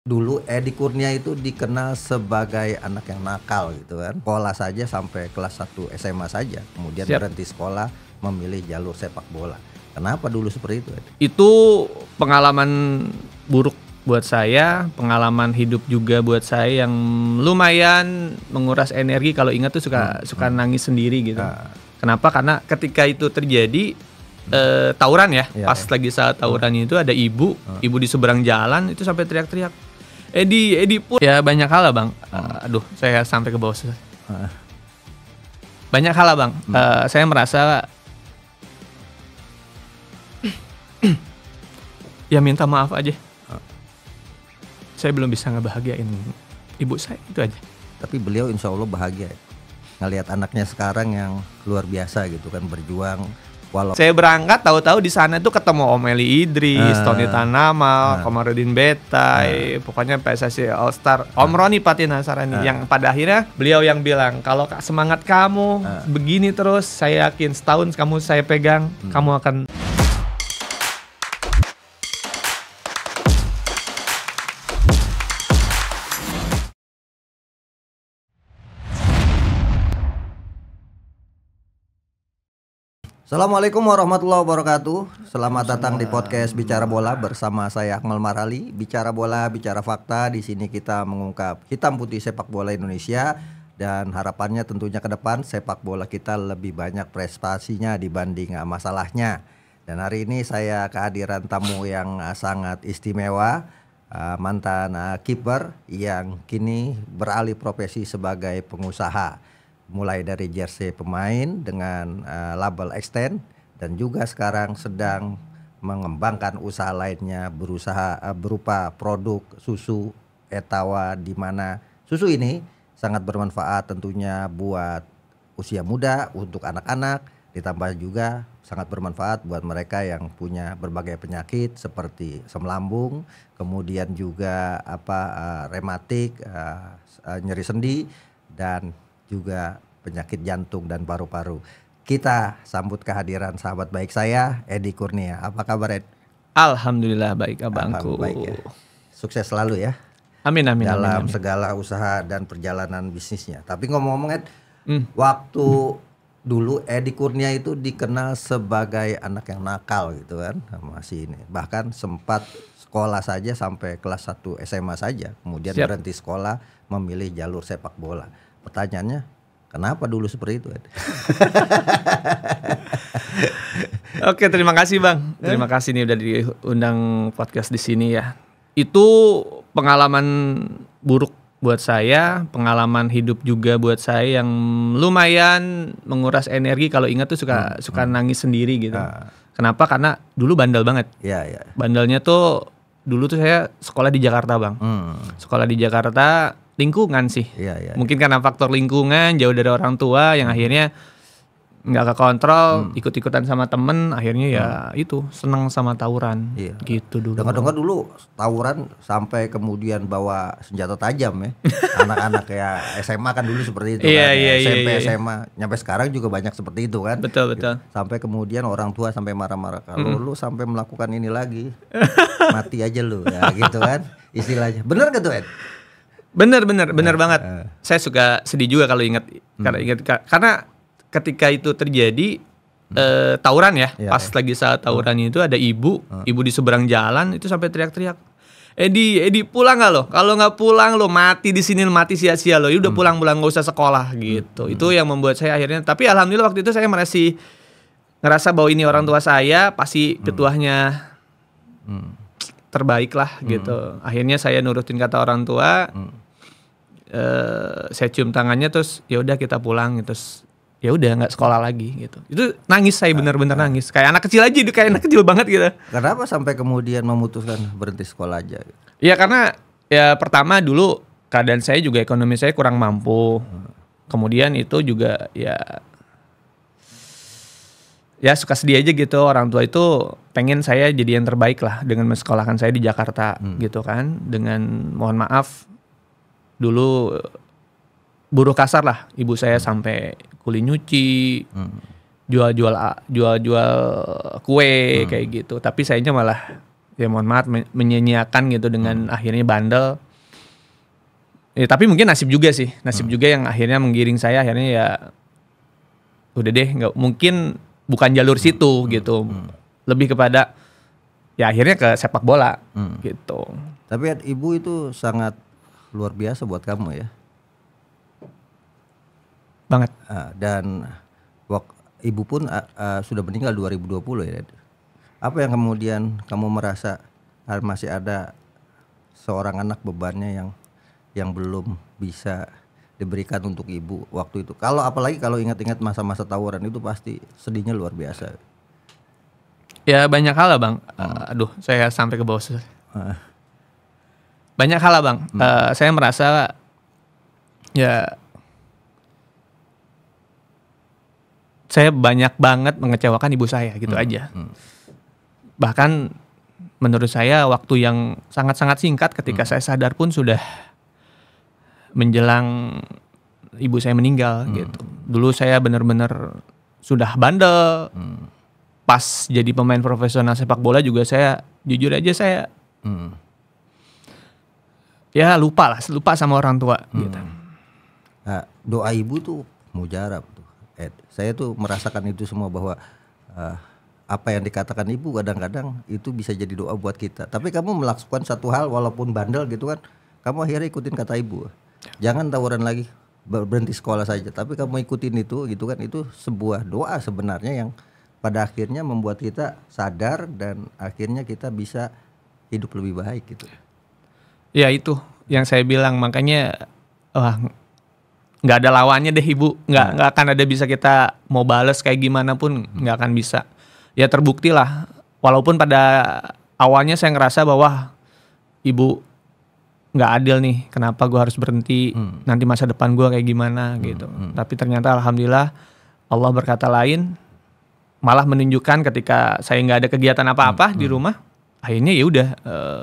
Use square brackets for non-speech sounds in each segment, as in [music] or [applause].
dulu Edi Kurnia itu dikenal sebagai anak yang nakal gitu kan. Sekolah saja sampai kelas 1 SMA saja, kemudian Siap. berhenti sekolah memilih jalur sepak bola. Kenapa dulu seperti itu? Ed? Itu pengalaman buruk buat saya, pengalaman hidup juga buat saya yang lumayan menguras energi kalau ingat tuh suka hmm. hmm. suka nangis sendiri gitu. Hmm. Kenapa? Karena ketika itu terjadi hmm. eh, tawuran ya, ya pas ya. lagi saat tawuran uh. itu ada ibu, uh. ibu di seberang jalan itu sampai teriak-teriak Edi Edi pun ya banyak hal lah bang. Uh, aduh saya sampai ke bawah. sih. Ah. Banyak hal lah bang. Uh, saya merasa [clears throat] ya minta maaf aja. Ah. Saya belum bisa ngebahagiain ibu saya itu aja. Tapi beliau insya Allah bahagia ngelihat anaknya sekarang yang luar biasa gitu kan berjuang Walau saya berangkat tahu-tahu di sana tuh ketemu Om Eli Idris, uh, Tony Tanama, uh, Komarudin Betai, uh, pokoknya PSSI All Star, Om uh, Roni Patina Sarani uh, yang pada akhirnya beliau yang bilang kalau semangat kamu uh, begini terus, saya yakin setahun kamu saya pegang, uh, kamu akan Assalamualaikum warahmatullahi wabarakatuh. Selamat datang di podcast Bicara Bola bersama saya Akmal Marali. Bicara bola, bicara fakta. Di sini kita mengungkap hitam putih sepak bola Indonesia dan harapannya tentunya ke depan sepak bola kita lebih banyak prestasinya dibanding ah, masalahnya. Dan hari ini saya kehadiran tamu yang ah, sangat istimewa ah, mantan kiper yang kini beralih profesi sebagai pengusaha mulai dari jersey pemain dengan uh, label extend dan juga sekarang sedang mengembangkan usaha lainnya berusaha uh, berupa produk susu etawa di mana susu ini sangat bermanfaat tentunya buat usia muda untuk anak-anak ditambah juga sangat bermanfaat buat mereka yang punya berbagai penyakit seperti semelambung kemudian juga apa uh, rematik, uh, uh, nyeri sendi dan juga penyakit jantung dan paru-paru. Kita sambut kehadiran sahabat baik saya Edi Kurnia. Apa kabar Ed? Alhamdulillah baik abangku. Alhamdulillah, baik, ya. Sukses selalu ya. Amin amin. Dalam amin, amin. segala usaha dan perjalanan bisnisnya. Tapi ngomong-ngomong Ed, hmm. waktu hmm dulu Edi Kurnia itu dikenal sebagai anak yang nakal gitu kan masih ini bahkan sempat sekolah saja sampai kelas 1 SMA saja kemudian Siap. berhenti sekolah memilih jalur sepak bola pertanyaannya kenapa dulu seperti itu [laughs] Oke terima kasih Bang terima eh? kasih nih udah diundang podcast di sini ya itu pengalaman buruk buat saya, pengalaman hidup juga buat saya yang lumayan menguras energi kalau ingat tuh suka hmm. suka hmm. nangis sendiri gitu. Uh. Kenapa? Karena dulu bandel banget. ya, ya. Bandelnya tuh dulu tuh saya sekolah di Jakarta, Bang. Hmm. Sekolah di Jakarta lingkungan sih. Iya, iya, iya, Mungkin karena faktor lingkungan, jauh dari orang tua yang hmm. akhirnya nggak kekontrol, hmm. ikut-ikutan sama temen, akhirnya ya hmm. itu seneng sama tawuran. Iya. Gitu dulu. Dengar-dengar dulu tawuran sampai kemudian bawa senjata tajam ya. [laughs] Anak-anak ya SMA kan dulu seperti itu iya, kan. Iya, SMP, iya, iya. SMA, iya, iya. nyampe sekarang juga banyak seperti itu kan. Betul, gitu. betul. Sampai kemudian orang tua sampai marah-marah kalau hmm. lu sampai melakukan ini lagi, [laughs] mati aja lu ya gitu kan istilahnya. Bener gak tuh Ed? Bener bener nah, bener banget. Uh. Saya suka sedih juga kalau ingat hmm. karena ingat karena ketika itu terjadi hmm. Eh, tawuran ya, ya pas ya. lagi saat hmm. tawuran hmm. itu ada ibu, hmm. ibu di seberang jalan itu sampai teriak-teriak. Edi, Edi pulang nggak lo? Kalau nggak pulang lo mati di sini, mati sia-sia lo. Ya udah hmm. pulang-pulang nggak usah sekolah gitu. Hmm. Itu yang membuat saya akhirnya. Tapi alhamdulillah waktu itu saya masih ngerasa bahwa ini orang hmm. tua saya, pasti ketuanya hmm terbaik lah hmm. gitu. Akhirnya saya nurutin kata orang tua. Hmm. Uh, saya cium tangannya terus ya udah kita pulang terus ya udah nggak sekolah lagi gitu itu nangis saya nah, benar-benar nah, nangis kayak anak kecil aja kayak anak kecil banget gitu apa sampai kemudian memutuskan berhenti sekolah aja ya karena ya pertama dulu keadaan saya juga ekonomi saya kurang mampu hmm. kemudian itu juga ya ya suka sedih aja gitu orang tua itu pengen saya jadi yang terbaik lah dengan mensekolahkan saya di Jakarta hmm. gitu kan dengan mohon maaf dulu buruh kasar lah ibu saya hmm. sampai kuli nyuci hmm. jual jual jual jual kue hmm. kayak gitu tapi sayanya malah ya mohon maaf menyanyiakan gitu dengan hmm. akhirnya bandel ya tapi mungkin nasib juga sih nasib hmm. juga yang akhirnya menggiring saya akhirnya ya udah deh nggak mungkin bukan jalur hmm. situ hmm. gitu. Hmm. Lebih kepada ya akhirnya ke sepak bola hmm. gitu. Tapi ibu itu sangat luar biasa buat kamu ya. Banget. Ah, dan wak, ibu pun ah, ah, sudah meninggal 2020 ya. Apa yang kemudian kamu merasa masih ada seorang anak bebannya yang yang belum bisa diberikan untuk ibu waktu itu. Kalau apalagi kalau ingat-ingat masa-masa tawuran itu pasti sedihnya luar biasa. Ya banyak hal lah bang. Hmm. Uh, aduh, saya sampai ke bawah. Uh. Banyak hal lah bang. Hmm. Uh, saya merasa ya saya banyak banget mengecewakan ibu saya gitu hmm. aja. Hmm. Bahkan menurut saya waktu yang sangat-sangat singkat ketika hmm. saya sadar pun sudah menjelang ibu saya meninggal hmm. gitu. Dulu saya benar-benar sudah bandel. Hmm. Pas jadi pemain profesional sepak bola juga saya jujur aja saya hmm. ya lupa lah, lupa sama orang tua hmm. gitu. Nah, doa ibu tuh mujarab tuh. Ed. Saya tuh merasakan itu semua bahwa uh, apa yang dikatakan ibu kadang-kadang itu bisa jadi doa buat kita. Tapi kamu melakukan satu hal walaupun bandel gitu kan, kamu akhirnya ikutin kata ibu. Jangan tawuran lagi, berhenti sekolah saja. Tapi kamu ikutin itu gitu kan itu sebuah doa sebenarnya yang pada akhirnya membuat kita sadar dan akhirnya kita bisa hidup lebih baik gitu. Ya itu yang saya bilang makanya wah nggak ada lawannya deh ibu nggak nah. nggak akan ada bisa kita mau bales kayak gimana pun hmm. nggak akan bisa ya terbukti lah walaupun pada awalnya saya ngerasa bahwa ibu nggak adil nih kenapa gue harus berhenti hmm. nanti masa depan gue kayak gimana hmm. gitu hmm, hmm. tapi ternyata alhamdulillah Allah berkata lain malah menunjukkan ketika saya nggak ada kegiatan apa-apa hmm. di hmm. rumah akhirnya ya udah uh,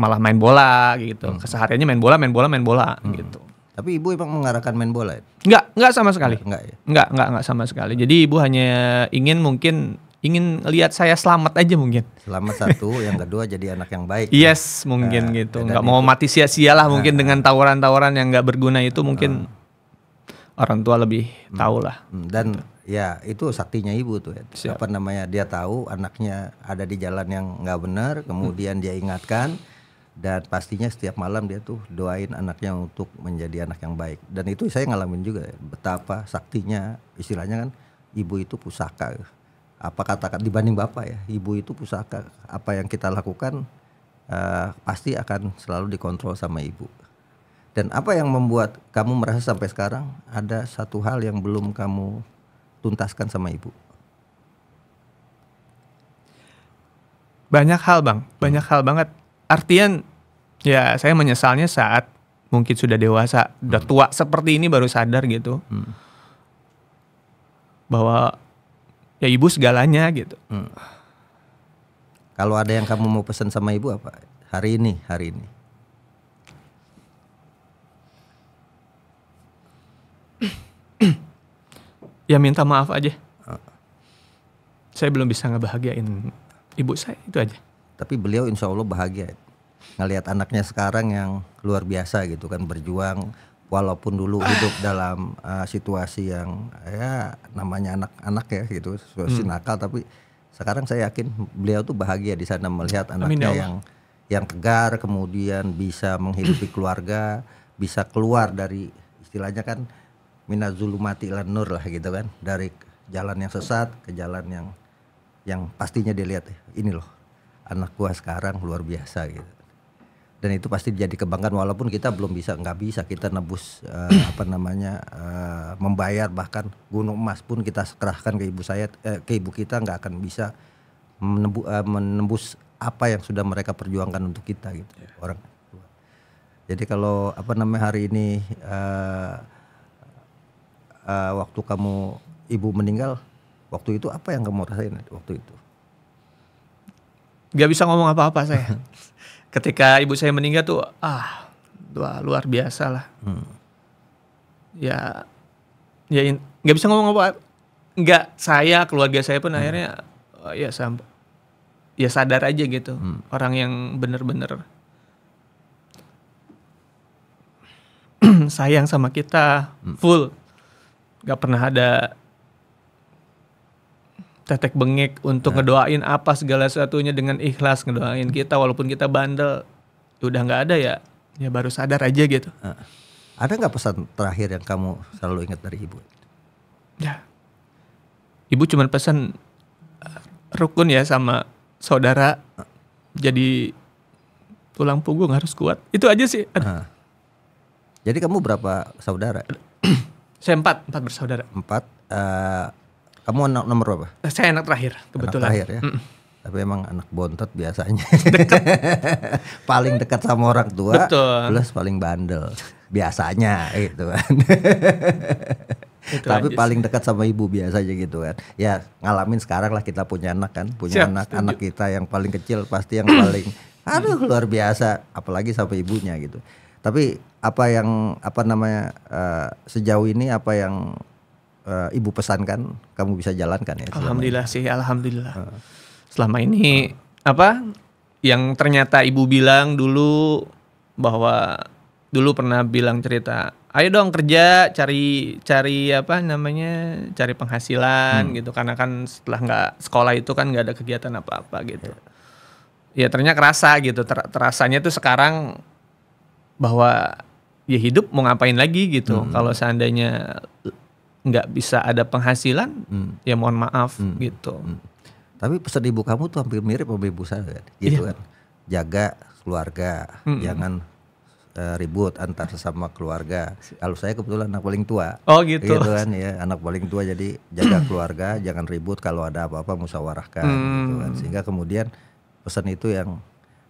malah main bola gitu hmm, hmm. kesehariannya main bola main bola main bola hmm. gitu tapi ibu emang mengarahkan main bola ya? nggak nggak sama sekali. nggak ya? nggak nggak nggak sama sekali. Jadi ibu hanya ingin mungkin ingin lihat saya selamat aja mungkin. Selamat satu, yang kedua jadi anak yang baik. Yes, kan? mungkin nah, gitu. Nggak mau mati sia-sialah nah, mungkin dengan tawaran-tawaran yang nggak berguna itu mungkin nah. orang tua lebih hmm. tahu lah. Hmm, dan gitu. ya itu saktinya ibu tuh. Ya. Siapa namanya dia tahu anaknya ada di jalan yang nggak benar, kemudian hmm. dia ingatkan dan pastinya setiap malam dia tuh doain anaknya untuk menjadi anak yang baik. Dan itu saya ngalamin juga ya, betapa saktinya istilahnya kan ibu itu pusaka apa katakan dibanding bapak ya ibu itu pusaka apa yang kita lakukan uh, pasti akan selalu dikontrol sama ibu dan apa yang membuat kamu merasa sampai sekarang ada satu hal yang belum kamu tuntaskan sama ibu banyak hal bang hmm. banyak hmm. hal banget artian ya saya menyesalnya saat mungkin sudah dewasa hmm. udah tua seperti ini baru sadar gitu hmm. bahwa ya ibu segalanya gitu. Hmm. Kalau ada yang kamu mau pesan sama ibu apa? Hari ini, hari ini. ya minta maaf aja. Uh. Saya belum bisa ngebahagiain ibu saya itu aja. Tapi beliau insya Allah bahagia ngelihat anaknya sekarang yang luar biasa gitu kan berjuang walaupun dulu hidup dalam uh, situasi yang ya namanya anak-anak ya gitu situasi hmm. nakal tapi sekarang saya yakin beliau tuh bahagia di sana melihat anaknya Amin, ya yang yang tegar kemudian bisa menghidupi [clears throat] keluarga bisa keluar dari istilahnya kan minazulumati ilan nur lah gitu kan dari jalan yang sesat ke jalan yang yang pastinya dilihat eh, ini loh anak gua sekarang luar biasa gitu dan itu pasti jadi kebanggaan walaupun kita belum bisa nggak bisa kita nebus uh, [clears throat] apa namanya uh, membayar bahkan gunung emas pun kita serahkan ke ibu saya uh, ke ibu kita nggak akan bisa menembu uh, menembus apa yang sudah mereka perjuangkan untuk kita gitu yeah. orang Jadi kalau apa namanya hari ini uh, uh, waktu kamu ibu meninggal waktu itu apa yang kamu rasain waktu itu? nggak bisa ngomong apa-apa saya. [laughs] ketika ibu saya meninggal tuh ah wah, luar biasa lah hmm. ya ya nggak bisa ngomong apa nggak saya keluarga saya pun hmm. akhirnya oh, ya sampai ya sadar aja gitu hmm. orang yang bener-bener [clears throat] sayang sama kita hmm. full nggak pernah ada tetek bengek untuk nah. ngedoain apa segala sesuatunya dengan ikhlas ngedoain kita walaupun kita bandel udah nggak ada ya ya baru sadar aja gitu nah. ada nggak pesan terakhir yang kamu selalu ingat dari ibu ya ibu cuma pesan eh, rukun ya sama saudara nah. jadi tulang punggung harus kuat itu aja sih nah. jadi kamu berapa saudara [clears throat] saya empat empat bersaudara empat uh, kamu anak nomor berapa? Eh, saya anak terakhir kebetulan. Anak terakhir ya. Mm -mm. Tapi emang anak bontot biasanya. Dekat. [laughs] paling dekat sama orang tua. Betul. Plus paling bandel. Biasanya gitu kan. [laughs] Tapi paling dekat sama ibu biasanya gitu kan. Ya ngalamin sekarang lah kita punya anak kan. Punya Siap, anak. Setuju. Anak kita yang paling kecil pasti yang paling [clears throat] aduh luar biasa apalagi sama ibunya gitu tapi apa yang apa namanya uh, sejauh ini apa yang uh, ibu pesankan kamu bisa jalankan ya. Alhamdulillah ini. sih, alhamdulillah. Uh. Selama ini uh. apa yang ternyata ibu bilang dulu bahwa dulu pernah bilang cerita, ayo dong kerja cari cari apa namanya cari penghasilan hmm. gitu karena kan setelah nggak sekolah itu kan nggak ada kegiatan apa-apa gitu. Yeah. Ya ternyata kerasa gitu, ter terasanya tuh sekarang bahwa ya hidup mau ngapain lagi gitu. Hmm. Kalau seandainya nggak bisa ada penghasilan, hmm. ya mohon maaf hmm. gitu. Hmm. Tapi pesan ibu kamu tuh hampir mirip sama ibu saya kan, gitu iya. kan. Jaga keluarga, hmm. jangan uh, ribut antar sesama keluarga. Kalau saya kebetulan anak paling tua. Oh gitu. Gitu kan ya, anak paling tua jadi jaga [clears throat] keluarga, jangan ribut kalau ada apa-apa musyawarahkan hmm. gitu kan. Sehingga kemudian pesan itu yang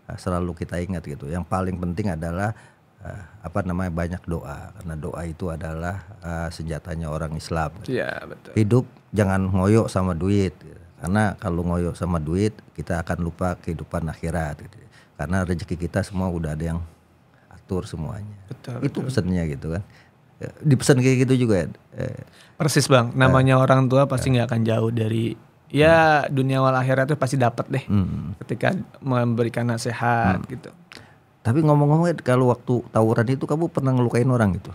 eh, selalu kita ingat gitu. Yang paling penting adalah uh, apa namanya banyak doa karena doa itu adalah uh, senjatanya orang Islam. Iya betul. Hidup jangan ngoyok sama duit karena kalau ngoyok sama duit kita akan lupa kehidupan akhirat. Gitu. Karena rezeki kita semua udah ada yang atur semuanya. Betul. Itu betul. pesannya gitu kan. Eh, Dipesan kayak gitu juga. ya Persis bang. Namanya eh, orang tua pasti nggak akan jauh dari ya hmm. dunia wal akhirat itu pasti dapat deh. Hmm. Ketika memberikan nasihat hmm. gitu. Tapi ngomong-ngomong kalau waktu tawuran itu kamu pernah ngelukain orang gitu?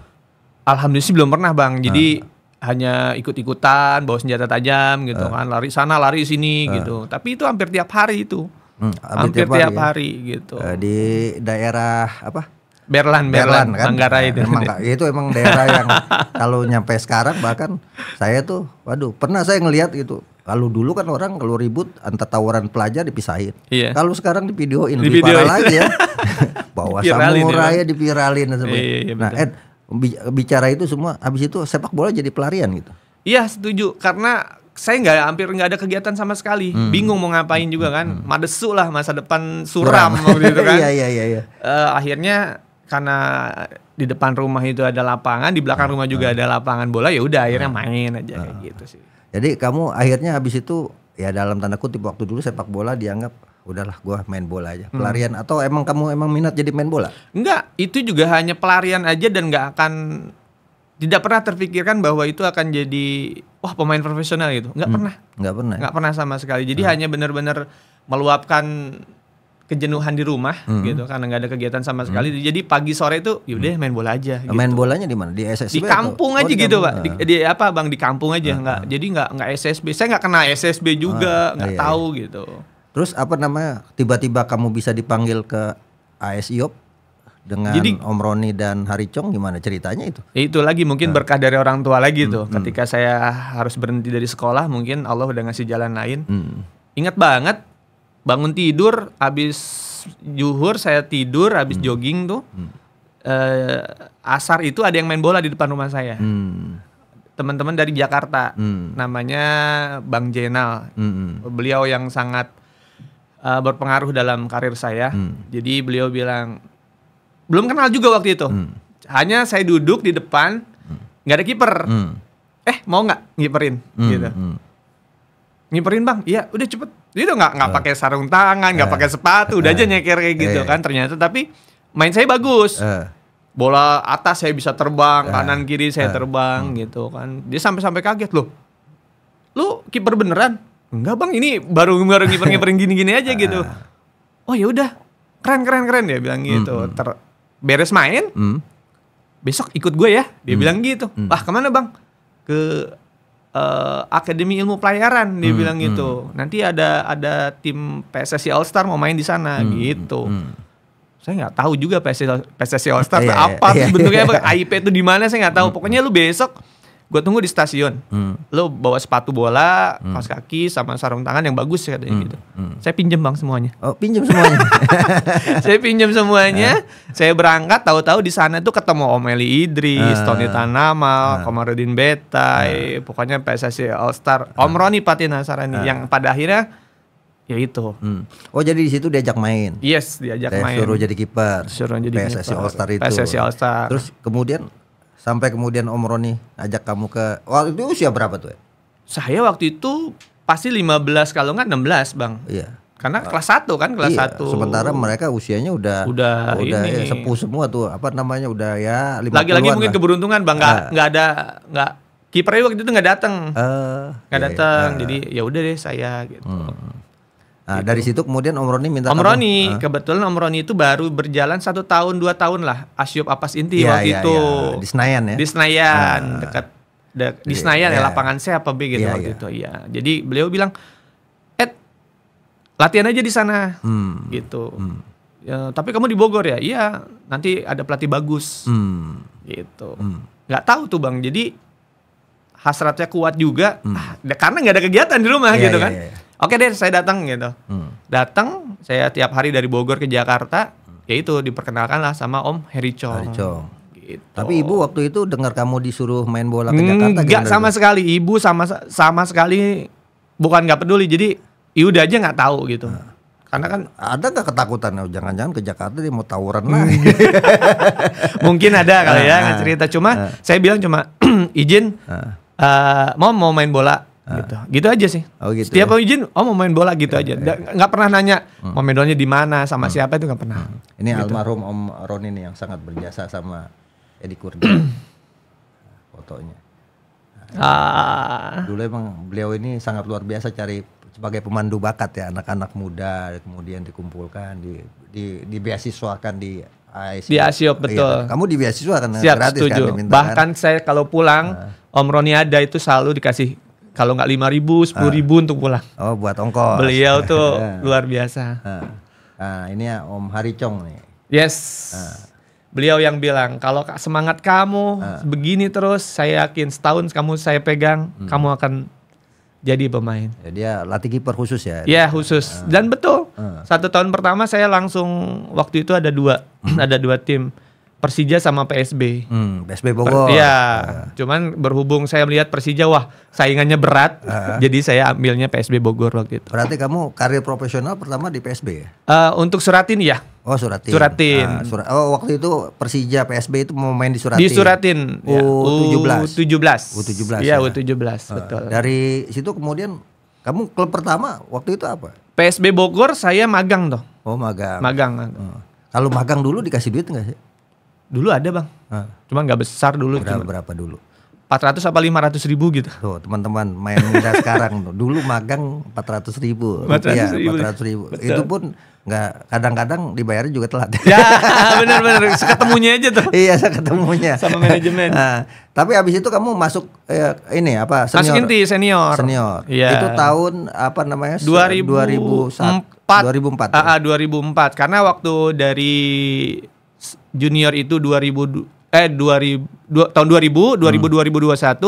Alhamdulillah sih belum pernah bang. Jadi nah. hanya ikut-ikutan bawa senjata tajam gitu uh. kan lari sana lari sini uh. gitu. Tapi itu hampir tiap hari itu. Hmm, hampir, tiap, hari, ya? hari gitu. Eh, di daerah apa? Berlan, Berlan, Berlan kan. Manggarai iya, itu. Emang ya, itu emang daerah yang [laughs] kalau nyampe sekarang bahkan saya tuh waduh, pernah saya ngelihat gitu. Kalau dulu kan orang kalau ribut antar tawaran pelajar dipisahin. Iya. Kalau sekarang divideoin di video parah lagi ya. [laughs] bahwa samurai ya, kan. dipiralin dan sebagainya. Iya, iya, iya nah, Ed bicara itu semua habis itu sepak bola jadi pelarian gitu. Iya, setuju. Karena saya nggak hampir nggak ada kegiatan sama sekali hmm. bingung mau ngapain juga kan hmm. madesu lah masa depan suram, suram. waktu [laughs] kan iya, iya, iya. Uh, akhirnya karena di depan rumah itu ada lapangan, di belakang rumah juga ada lapangan bola, ya udah akhirnya nah. main aja kayak nah. gitu sih. Jadi kamu akhirnya habis itu ya dalam tanda kutip waktu dulu sepak bola dianggap udahlah gua main bola aja. Hmm. Pelarian hmm. atau emang kamu emang minat jadi main bola? Enggak, itu juga hanya pelarian aja dan nggak akan tidak pernah terpikirkan bahwa itu akan jadi wah pemain profesional gitu. Enggak hmm. pernah. Enggak pernah. Enggak ya? pernah sama sekali. Jadi hmm. hanya benar-benar meluapkan kejenuhan di rumah hmm. gitu karena nggak ada kegiatan sama sekali. Hmm. Jadi pagi sore itu yaudah hmm. main bola aja. Gitu. Main bolanya di mana? Di SSB? Di kampung atau? aja oh, gitu pak. Di, di apa bang? Di kampung aja uh nggak. Ah. Jadi nggak nggak SSB. Saya nggak kena SSB ah, juga iya, nggak uh, iya, tahu iya. gitu. Terus apa namanya? Tiba-tiba kamu bisa dipanggil ke ASIOP dengan Jadi, Om Roni dan Hari Chong gimana ceritanya itu? Itu lagi mungkin nah. berkah dari orang tua lagi hmm, tuh. Hmm. Ketika hmm. saya harus berhenti dari sekolah, mungkin Allah udah ngasih jalan lain. Hmm. Ingat banget bangun tidur habis juhur saya tidur habis hmm. jogging tuh hmm. eh, asar itu ada yang main bola di depan rumah saya hmm. teman-teman dari Jakarta hmm. namanya Bang Jenal hmm. beliau yang sangat uh, berpengaruh dalam karir saya hmm. jadi beliau bilang belum kenal juga waktu itu hmm. hanya saya duduk di depan hmm. nggak hmm. ada kiper hmm. eh mau nggak ngiperin hmm. gitu hmm. ngiperin bang iya udah cepet jadi nggak nggak uh. pakai sarung tangan, nggak uh. pakai sepatu, udah uh. aja nyeker kayak gitu uh. kan. Ternyata tapi main saya bagus. Uh. Bola atas saya bisa terbang, uh. kanan kiri saya uh. terbang uh. gitu kan. Dia sampai-sampai kaget loh. Lu kiper beneran? Enggak bang, ini baru baru kiper-kiperin [laughs] gini-gini aja gitu. Oh ya udah, keren keren keren dia bilang gitu. Hmm, hmm, hmm. Ter beres main, hmm. besok ikut gue ya. Dia hmm. bilang gitu. Hmm. Wah kemana bang? Ke uh, Akademi Ilmu Pelayaran dia hmm, bilang hmm. gitu. Nanti ada ada tim PSSI All Star mau main di sana hmm, gitu. Hmm. Saya nggak tahu juga PSSI, PSSI All Star iya, iya, apa iya, iya, bentuknya iya, apa. [laughs] itu di mana saya nggak tahu. Hmm. Pokoknya lu besok gue tunggu di stasiun hmm. lo bawa sepatu bola hmm. kaos kaki sama sarung tangan yang bagus katanya hmm. gitu hmm. saya pinjem bang semuanya oh pinjem semuanya [laughs] saya pinjem semuanya eh. saya berangkat tahu-tahu di sana tuh ketemu Om Eli Idris eh. Tony Tanama eh. Komarudin Betai eh. pokoknya PSSI All Star uh. Om Roni Patina Sarani uh. yang pada akhirnya ya itu hmm. oh jadi di situ diajak main yes diajak Saya main suruh jadi kiper suruh jadi PSSI kiper. All Star itu PSSI All Star terus kemudian sampai kemudian Om Roni ajak kamu ke waktu itu usia berapa tuh? Ya? Saya waktu itu pasti 15 kalau nggak 16 bang. Iya. Karena ah. kelas satu kan kelas iya, Sementara mereka usianya udah Udah, udah ini. Ya, sepuh semua tuh Apa namanya udah ya lima Lagi-lagi mungkin lah. keberuntungan bang Nggak, uh, ada nggak Kipernya waktu itu nggak datang uh, Nggak iya, iya. datang uh, Jadi ya udah deh saya gitu hmm. Nah, gitu. dari situ kemudian Om Roni minta Om Roni, uh. kebetulan Om Roni itu baru berjalan satu tahun dua tahun lah Asyub Apas Inti ya, waktu yeah, itu yeah. di Senayan ya di Senayan uh. dekat de, di iya, Senayan ya, ya lapangan saya apa B gitu ya, waktu yeah. itu ya jadi beliau bilang Ed latihan aja di sana hmm. gitu hmm. Ya, tapi kamu di Bogor ya iya nanti ada pelatih bagus hmm. gitu hmm. tahu tuh bang jadi hasratnya kuat juga hmm. Ah, karena nggak ada kegiatan di rumah yeah, gitu iya, kan yeah, yeah oke deh saya datang gitu hmm. datang saya tiap hari dari Bogor ke Jakarta hmm. ya itu diperkenalkan lah sama Om Heri Chong, Heri Chong. Gitu. Tapi ibu waktu itu dengar kamu disuruh main bola ke hmm, Jakarta Enggak sama itu? sekali ibu sama sama sekali bukan nggak peduli jadi udah aja nggak tahu gitu. hmm. Karena kan ada nggak ketakutan oh, jangan-jangan ke Jakarta dia mau tawuran hmm. lagi. [laughs] Mungkin ada kali ya ah, nggak cerita cuma nah. saya bilang cuma [clears throat] izin uh, ah. eh, mau mau main bola Ah. gitu gitu aja sih oh, gitu setiap ya? izin oh mau main bola gitu ya, aja ya. nggak pernah nanya hmm. mau main bolanya di mana sama hmm. siapa itu nggak pernah hmm. ini gitu. almarhum Om Roni ini yang sangat berjasa sama Edi Kurnia [clears throat] fotonya ah. dulu emang beliau ini sangat luar biasa cari sebagai pemandu bakat ya anak-anak muda kemudian dikumpulkan di di di beasiswakan di Di ASIOP iya. betul. Iya, kamu di beasiswa kan gratis setuju. kan diminta, Bahkan kan? saya kalau pulang nah. Om Roni ada itu selalu dikasih kalau nggak lima ribu sepuluh ah. ribu untuk pulang oh buat ongkos beliau [laughs] tuh iya. luar biasa Nah, ini ya Om Haricong nih yes ah. beliau yang bilang kalau semangat kamu begini terus saya yakin setahun kamu saya pegang hmm. kamu akan jadi pemain. Ya, dia latih kiper khusus ya. Iya khusus dan betul. Satu tahun pertama saya langsung waktu itu ada dua, [clears throat] ada dua tim. Persija sama PSB. Hmm, PSB Bogor. Per, ya, cuman berhubung saya melihat Persija wah saingannya berat, uh. jadi saya ambilnya PSB Bogor waktu itu. Berarti kamu karir profesional pertama di PSB ya? Uh, untuk Suratin ya. Oh Suratin. Suratin. Uh, ah, surat, oh waktu itu Persija PSB itu mau main di Suratin. Di Suratin. U17. U17. U17. Iya u belas. betul. Dari situ kemudian kamu klub pertama waktu itu apa? PSB Bogor saya magang toh. Oh magang. Magang. magang. Hmm. Kalau magang dulu dikasih duit enggak sih? Dulu ada bang, Hah? cuma nggak besar dulu. Berapa, berapa dulu? 400 apa 500 ribu gitu. Tuh teman-teman main muda [laughs] sekarang tuh. Dulu magang 400 ribu. 400 ya, ribu. 400 ribu. Betul. Itu pun nggak kadang-kadang dibayarnya juga telat. [laughs] Ya benar-benar seketemunya aja tuh. iya seketemunya. Sama manajemen. [laughs] Nah, tapi habis itu kamu masuk eh, ini apa senior. Masuk inti senior. Senior. Iya. Itu tahun apa namanya? 2000, 2001, 2004. 2004. ya. 2004. Karena waktu dari junior itu 2000 eh 2000 tahun 2000, 2000 hmm.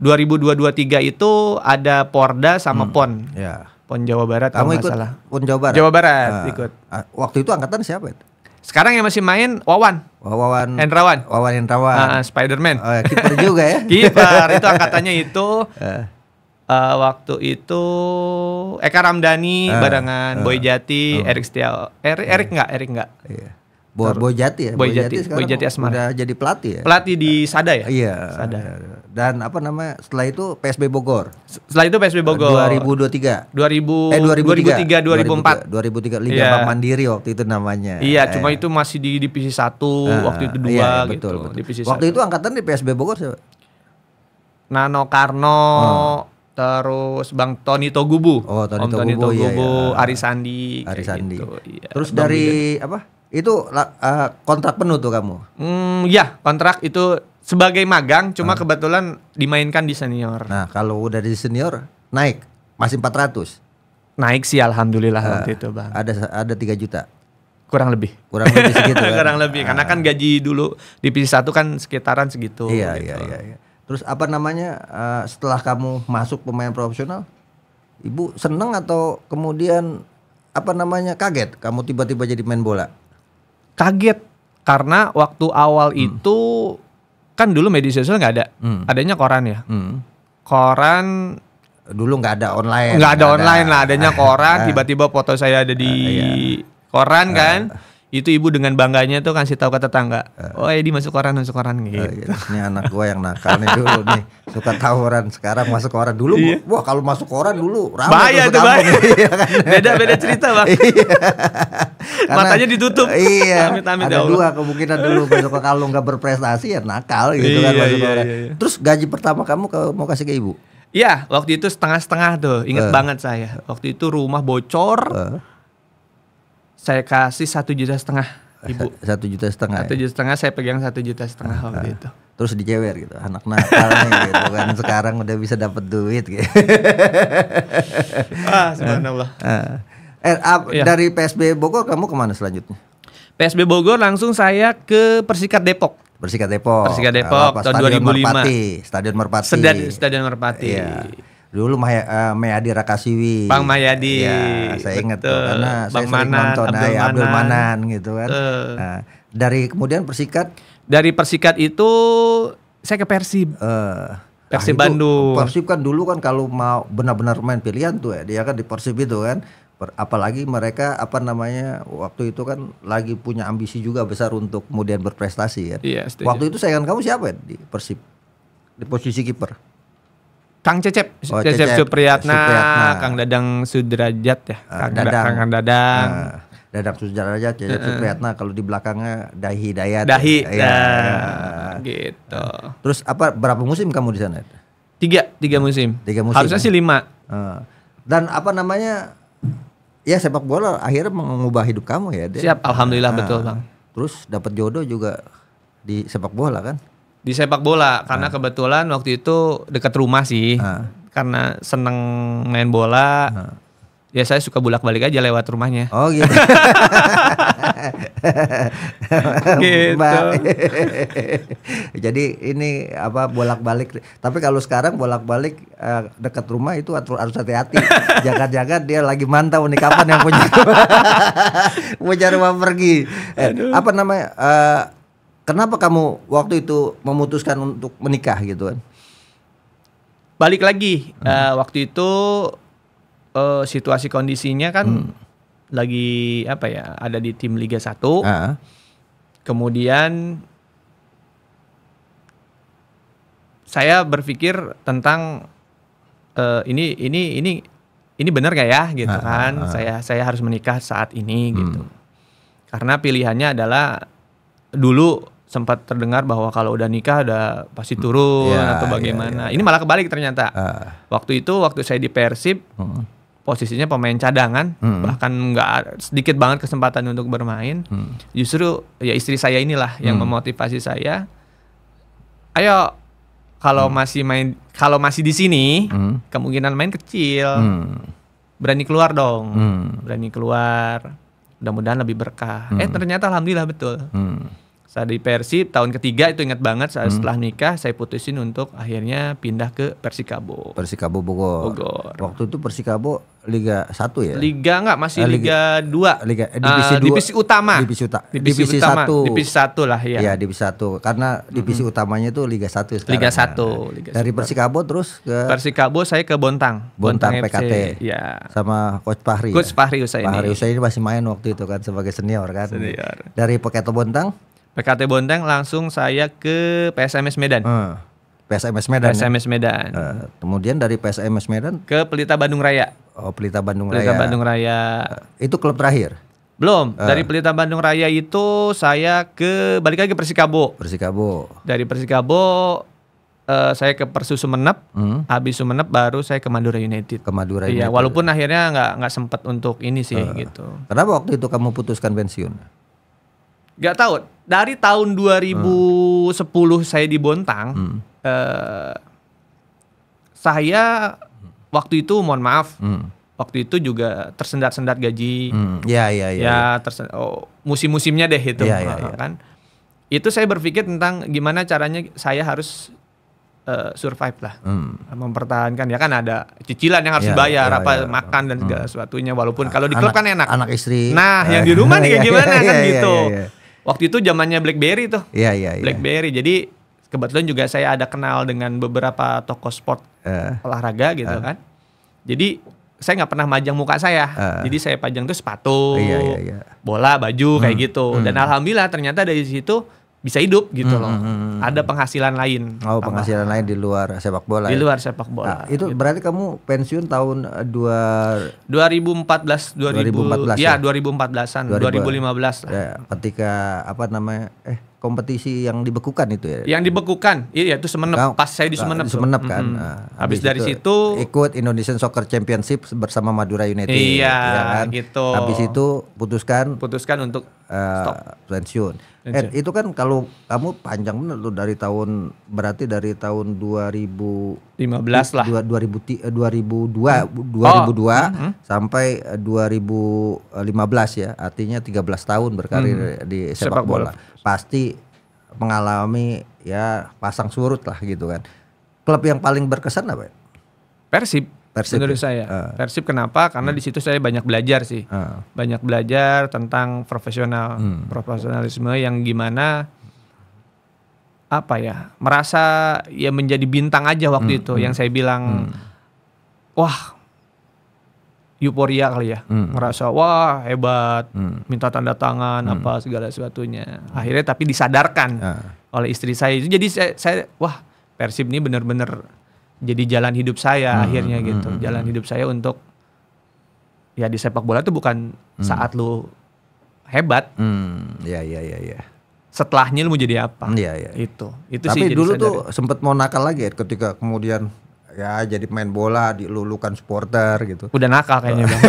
2000 2023 itu ada Porda sama hmm. PON. Ya. PON Jawa Barat Kamu ikut salah. PON Jawa Barat. Jawa Barat uh, ikut. Uh, waktu itu angkatan siapa itu? Sekarang yang masih main Wawan. Wawan Hendrawan. Wawan Hendrawan. Uh, Spider-Man. Oh, ya, kiper juga ya. [laughs] kiper itu angkatannya itu uh. [laughs] Uh, waktu itu Eka Ramdani, uh, barengan uh, Boy Jati, uh. Oh. Erik Setiawan. Er, Erik enggak? Erik enggak? Iya. Yeah. Bo Jati ya. Boy Boy Jati, Jati, Boy Jati Asmara. Udah jadi pelatih ya. Pelatih di nah, Sada ya? Iya. Sada. Dan apa namanya? Setelah itu PSB Bogor. Setelah itu PSB Bogor. 2023. 2000 eh 2003, 2003 2004. 2003, 2003 Liga yeah. Bank Mandiri waktu itu namanya. Iya, yeah, eh. cuma itu masih di divisi 1, uh, nah, waktu itu 2 iya, iya, gitu. Betul, Divisi waktu 1. itu angkatan di PSB Bogor siapa? Nano Karno, oh. Terus Bang Tony Togubu. Oh, Tony Togubu, Tony Togubu, iya, iya. Ari Sandi. Ari Sandi. Gitu, iya. Terus Bang dari Bidan. apa? Itu uh, kontrak penuh tuh kamu? Hmm, ya kontrak itu sebagai magang, cuma hmm. kebetulan dimainkan di senior. Nah kalau udah di senior naik masih 400 Naik sih alhamdulillah uh, waktu itu bang. Ada ada tiga juta kurang lebih kurang lebih [laughs] segitu kan? kurang lebih uh. karena kan ah. gaji dulu di divisi satu kan sekitaran segitu iya gitu. iya iya, iya. terus apa namanya uh, setelah kamu masuk pemain profesional ibu seneng atau kemudian apa namanya kaget kamu tiba-tiba jadi main bola kaget karena waktu awal hmm. itu kan dulu media sosial nggak ada, hmm. adanya koran ya. Hmm. Koran dulu nggak ada online. Nggak ada online ada. lah, adanya koran. [laughs] Tiba-tiba foto saya ada di uh, iya. koran eh. kan. Uh itu ibu dengan bangganya tuh kasih tahu ke tetangga uh, oh Edi masuk koran masuk koran eh, gitu uh, iya. ini anak gua yang nakal nih dulu nih suka tawuran sekarang masuk koran dulu iya. wah kalau masuk koran dulu ramai bahaya tuh bahaya iya kan? beda beda cerita bang Karena, iya. [laughs] matanya ditutup iya amit, amit, ya ada dua kemungkinan dulu masuk kalau nggak berprestasi ya nakal gitu iya, kan masuk iya, koran iya. iya. terus gaji pertama kamu mau kasih ke ibu Iya, waktu itu setengah-setengah tuh, ingat uh. banget saya. Waktu itu rumah bocor, uh saya kasih satu juta setengah ibu satu juta setengah satu ya? juta setengah saya pegang satu juta setengah uh, waktu ah. itu terus dicewer gitu anak nakal nih gitu kan [laughs] sekarang udah bisa dapat duit gitu ah subhanallah uh, [laughs] eh, uh, yeah. dari PSB Bogor kamu kemana selanjutnya PSB Bogor langsung saya ke Persikat Depok Persikat Depok Persikat Depok tahun 2005 Merpati, Stadion Merpati Stadion, Stadion Merpati yeah. Dulu Maya, uh, eh, Mayadi Rakasiwi. Bang Mayadi. Ya, saya ingat tuh karena Bang saya sering Manan, nonton Abdul, eh, Abdul Manan. gitu kan. Uh. Nah, dari kemudian Persikat dari Persikat itu saya ke Persib. Uh. Eh, Persib nah, Bandung. Persib kan dulu kan kalau mau benar-benar main pilihan tuh ya, dia kan di Persib itu kan. Apalagi mereka apa namanya waktu itu kan lagi punya ambisi juga besar untuk kemudian berprestasi ya. Iya, waktu itu saya kan kamu siapa ya di Persib? Di posisi kiper? Kang Cecep, oh, Cecep, Cecep Supriyatna, Supriyatna, Kang Dadang Sudrajat ya, uh, Kang Dadang, Kang Dadang. Uh, Dadang Sudrajat, Cecep uh, Supriyatna, kalau di belakangnya Dahi Dayat. Dahi, ya, ya, ya, gitu. Terus apa? Berapa musim kamu di sana? Tiga, tiga musim. Tiga musim. Harusnya ya? sih lima. Uh, dan apa namanya? Ya sepak bola akhirnya mengubah hidup kamu ya. Siap, alhamdulillah uh, betul bang. Terus dapat jodoh juga di sepak bola kan? Di sepak bola karena ah. kebetulan waktu itu dekat rumah sih. Uh. Karena seneng main bola. Uh. Ya saya suka bolak-balik aja lewat rumahnya. Oh gitu. [laughs] gitu. gitu. [laughs] Jadi ini apa bolak-balik. Tapi kalau sekarang bolak-balik uh, eh, dekat rumah itu harus hati-hati. [laughs] Jaga-jaga dia lagi mantau nih kapan yang punya punya rumah pergi. Eh, apa namanya? Uh, Kenapa kamu waktu itu memutuskan untuk menikah gitu kan? Balik lagi hmm. uh, waktu itu uh, situasi kondisinya kan hmm. lagi apa ya? Ada di tim Liga 1. Uh. Ah. Kemudian saya berpikir tentang uh, ini ini ini ini benar gak ya gitu uh, kan ah, saya saya harus menikah saat ini gitu. hmm. gitu karena pilihannya adalah dulu sempat terdengar bahwa kalau udah nikah udah pasti turun yeah, atau iya, bagaimana. Yeah, yeah, Ini iya. malah kebalik ternyata. Uh. Waktu itu waktu saya di Persib uh. posisinya pemain cadangan uh. bahkan nggak sedikit banget kesempatan untuk bermain. Uh. Justru ya istri saya inilah yang uh. memotivasi saya. Ayo kalau uh. masih main kalau masih di sini uh. kemungkinan main kecil. Uh. Berani keluar dong. Hmm. Berani keluar. Mudah-mudahan lebih berkah. Eh, hmm. Eh ternyata alhamdulillah betul. Hmm. Saat di Persib tahun ketiga itu ingat banget saat hmm. setelah nikah saya putusin untuk akhirnya pindah ke Persikabo. Persikabo Bogor. Bogor. Waktu itu Persikabo Liga 1 ya? Liga enggak, masih eh, Liga, Liga 2. Eh, Liga eh, divisi, uh, dua, divisi utama. Divisi, utama. divisi, divisi utama. 1. Divisi 1 lah ya. Iya, divisi 1. Karena divisi hmm. utamanya itu Liga 1 sekarang. Liga 1. Nah. Liga Dari Persikabo terus ke Persikabo saya ke Bontang. Bontang, Bontang PKT. Iya. Sama coach Fahri. Coach ya? Fahri Usaini. Fahri Usaini masih main waktu itu kan sebagai senior kan. Senior. Dari Poketo Bontang PKT Bonteng langsung saya ke PSMS Medan. Hmm. Ah, PSMS Medan. PSMS Medan. Ya? Uh, kemudian dari PSMS Medan ke Pelita Bandung Raya. Oh, Pelita Bandung Pelita Raya. Pelita Bandung Raya. Uh, itu klub terakhir. Belum, uh. dari Pelita Bandung Raya itu saya ke balik lagi Persikabo. Persikabo. Dari Persikabo uh, saya ke Persu Sumenep, hmm. habis Sumenep baru saya ke Madura United. Ke Madura iya, United. Iya, walaupun akhirnya nggak nggak sempat untuk ini sih uh. gitu. Kenapa waktu itu kamu putuskan pensiun? Gak tahu dari tahun 2010 hmm. saya di Bontang hmm. eh, saya waktu itu mohon maaf hmm. waktu itu juga tersendat-sendat gaji hmm. ya ya ya, ya, ya. tersendat, oh, musim-musimnya deh itu ya, ya, eh, ya. kan itu saya berpikir tentang gimana caranya saya harus uh, survive lah hmm. mempertahankan ya kan ada cicilan yang harus ya, dibayar ya, apa ya, ya. makan dan hmm. segala hmm. sesuatunya walaupun kalau di klub kan enak anak istri nah ya. yang di rumah nih kayak [laughs] gimana kan gitu Waktu itu zamannya BlackBerry tuh. Iya, iya, iya. BlackBerry. Jadi kebetulan juga saya ada kenal dengan beberapa toko sport uh, olahraga gitu uh. kan. Jadi saya nggak pernah majang muka saya. Uh, Jadi saya pajang tuh sepatu, iya, iya, iya. bola, baju hmm, kayak gitu. Hmm. Dan alhamdulillah ternyata dari situ bisa hidup gitu hmm, loh. Hmm, hmm, hmm. Ada penghasilan lain. Oh, tambah. penghasilan lain di luar sepak bola. Di ya? luar sepak nah, bola. Nah, itu gitu. berarti kamu pensiun tahun eh, dua 2014 2014 iya, ya, 2014 2014-an, 2015. Ya, ketika apa namanya? Eh kompetisi yang dibekukan itu ya. Yang dibekukan. Iya, iya itu Semenep. Nah, Pas saya di Semenep. Di Semenep kan. Mm -hmm. nah, habis, habis dari itu, situ ikut Indonesian Soccer Championship bersama Madura United. Iya, ya kan? gitu. Habis itu putuskan putuskan untuk uh, stop pensiun. Ed, itu kan kalau kamu panjang benar tuh dari tahun berarti dari tahun 2015 lah. 2000 2002 2002 oh. Hmm. sampai 2015 eh, ya. Artinya 13 tahun berkarir hmm. di sepak, sepak bola. bola. Pasti mengalami ya pasang surut lah gitu kan. Klub yang paling berkesan apa Persib. Persib. Menurut saya. Uh. Persib kenapa? Karena hmm. di situ saya banyak belajar sih. Uh. Banyak belajar tentang profesional, hmm. profesionalisme yang gimana apa ya? Merasa ya menjadi bintang aja waktu hmm. itu hmm. yang saya bilang hmm. wah euforia kali ya. Hmm. Merasa wah hebat, hmm. minta tanda tangan hmm. apa segala sesuatunya. Akhirnya tapi disadarkan uh. oleh istri saya. Jadi saya, saya wah Persib ini benar-benar jadi jalan hidup saya hmm, akhirnya hmm, gitu hmm, jalan hmm. hidup saya untuk ya di sepak bola itu bukan hmm. saat lu hebat hmm, ya ya ya ya setelahnya lu mau jadi apa Iya iya. itu itu tapi sih dulu tuh sempat mau nakal lagi ya ketika kemudian ya jadi main bola dilulukan supporter gitu. Udah nakal kayaknya oh. bang.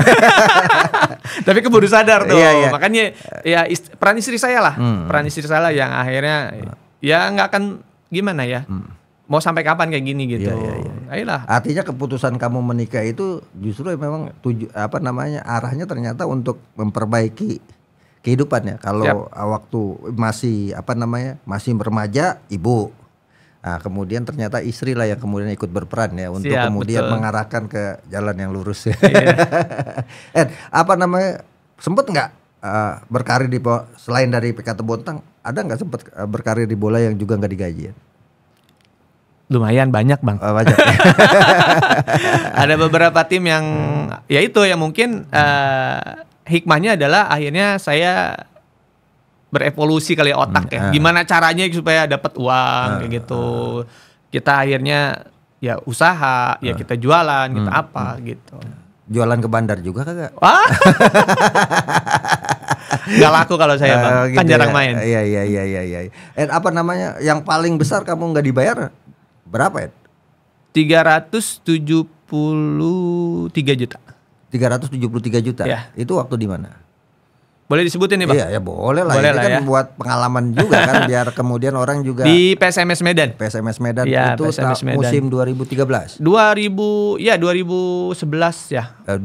[laughs] Tapi keburu sadar tuh. Iya, iya. Makanya ya ist peran istri saya lah, hmm. peran istri saya lah yang akhirnya ya nggak akan gimana ya. Hmm mau sampai kapan kayak gini gitu. Iya, iya, iya. Ayolah. Artinya keputusan kamu menikah itu justru memang tuju apa namanya arahnya ternyata untuk memperbaiki kehidupannya. Kalau Siap. waktu masih apa namanya masih remaja ibu. Nah, kemudian ternyata istri lah yang kemudian ikut berperan ya untuk Siap, kemudian betul. mengarahkan ke jalan yang lurus. Iya. [laughs] Ed, apa namanya sempet nggak uh, berkarir di selain dari PK Bontang ada nggak sempet uh, berkarir di bola yang juga nggak digaji? Ya? lumayan banyak bang. Oh, banyak. [laughs] ada beberapa tim yang hmm. ya itu yang mungkin uh, hikmahnya adalah akhirnya saya berevolusi kali ya otak hmm, ya. Eh. Gimana caranya supaya dapat uang hmm. Eh, kayak gitu. Kita akhirnya ya usaha, hmm. ya kita jualan, hmm, kita apa hmm. gitu. Jualan ke bandar juga kagak? Ah! [laughs] nggak laku kalau saya bang, kan gitu kan jarang ya. main. Iya iya iya iya. iya. apa namanya? Yang paling besar kamu nggak dibayar berapa ya? Tiga ratus tujuh puluh tiga juta. Tiga ratus tujuh puluh tiga juta. Ya. Itu waktu di mana? Boleh disebutin nih, Pak? Iya, ya boleh lah. Boleh Ini lah kan ya. buat pengalaman juga kan [laughs] biar kemudian orang juga Di PSMS Medan. PSMS Medan ya, itu PSMS Medan. musim tiga belas. Dua ribu, ya. dua ribu sebelas, ya. Eh,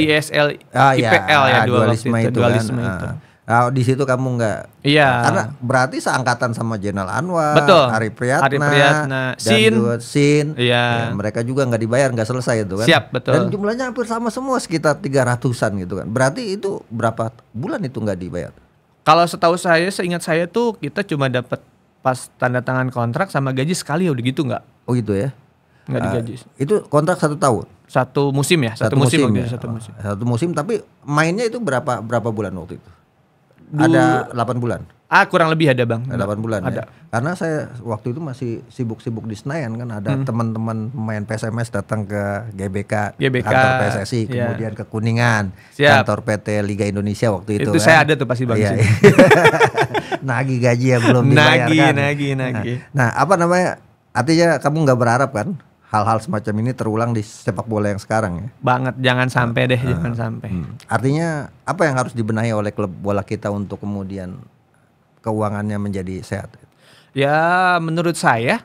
ISL ya? ah, IPL iya. ya, ya dualisme itu. Kan. Dualisme kan. itu. Ah. Nah, di situ kamu enggak. Iya. Karena berarti seangkatan sama Jenal Anwar, Betul. Hari Priyatna, Hari Priyatna. Sin, Sin. Iya. Ya, mereka juga enggak dibayar, enggak selesai itu kan. Siap, betul. Dan jumlahnya hampir sama semua sekitar tiga ratusan gitu kan. Berarti itu berapa bulan itu enggak dibayar? Kalau setahu saya, seingat saya tuh kita cuma dapat pas tanda tangan kontrak sama gaji sekali udah gitu enggak? Oh gitu ya. Enggak uh, ah, digaji. Itu kontrak satu tahun. Satu musim ya, satu, satu musim, musim ya. Satu musim. Ah, satu musim, tapi mainnya itu berapa berapa bulan waktu itu? ada 8 bulan. Ah, kurang lebih ada, Bang. Ada 8 bulan ya? ada. ya. Karena saya waktu itu masih sibuk-sibuk di Senayan kan ada hmm. teman-teman pemain PSMS datang ke GBK, GBK kantor PSSI, yeah. kemudian ke Kuningan, Siap. kantor PT Liga Indonesia waktu itu. Itu kan. saya ada tuh pasti Bang. Iya. [laughs] nagi gaji ya belum dibayarkan. Nagi, nagi, nagi. Nah, nah apa namanya? Artinya kamu nggak berharap kan? hal-hal semacam ini terulang di sepak bola yang sekarang ya. Banget, jangan sampai deh, uh, jangan ah. sampai. Hmm. Artinya apa yang harus dibenahi oleh klub bola kita untuk kemudian keuangannya menjadi sehat? Ya, menurut saya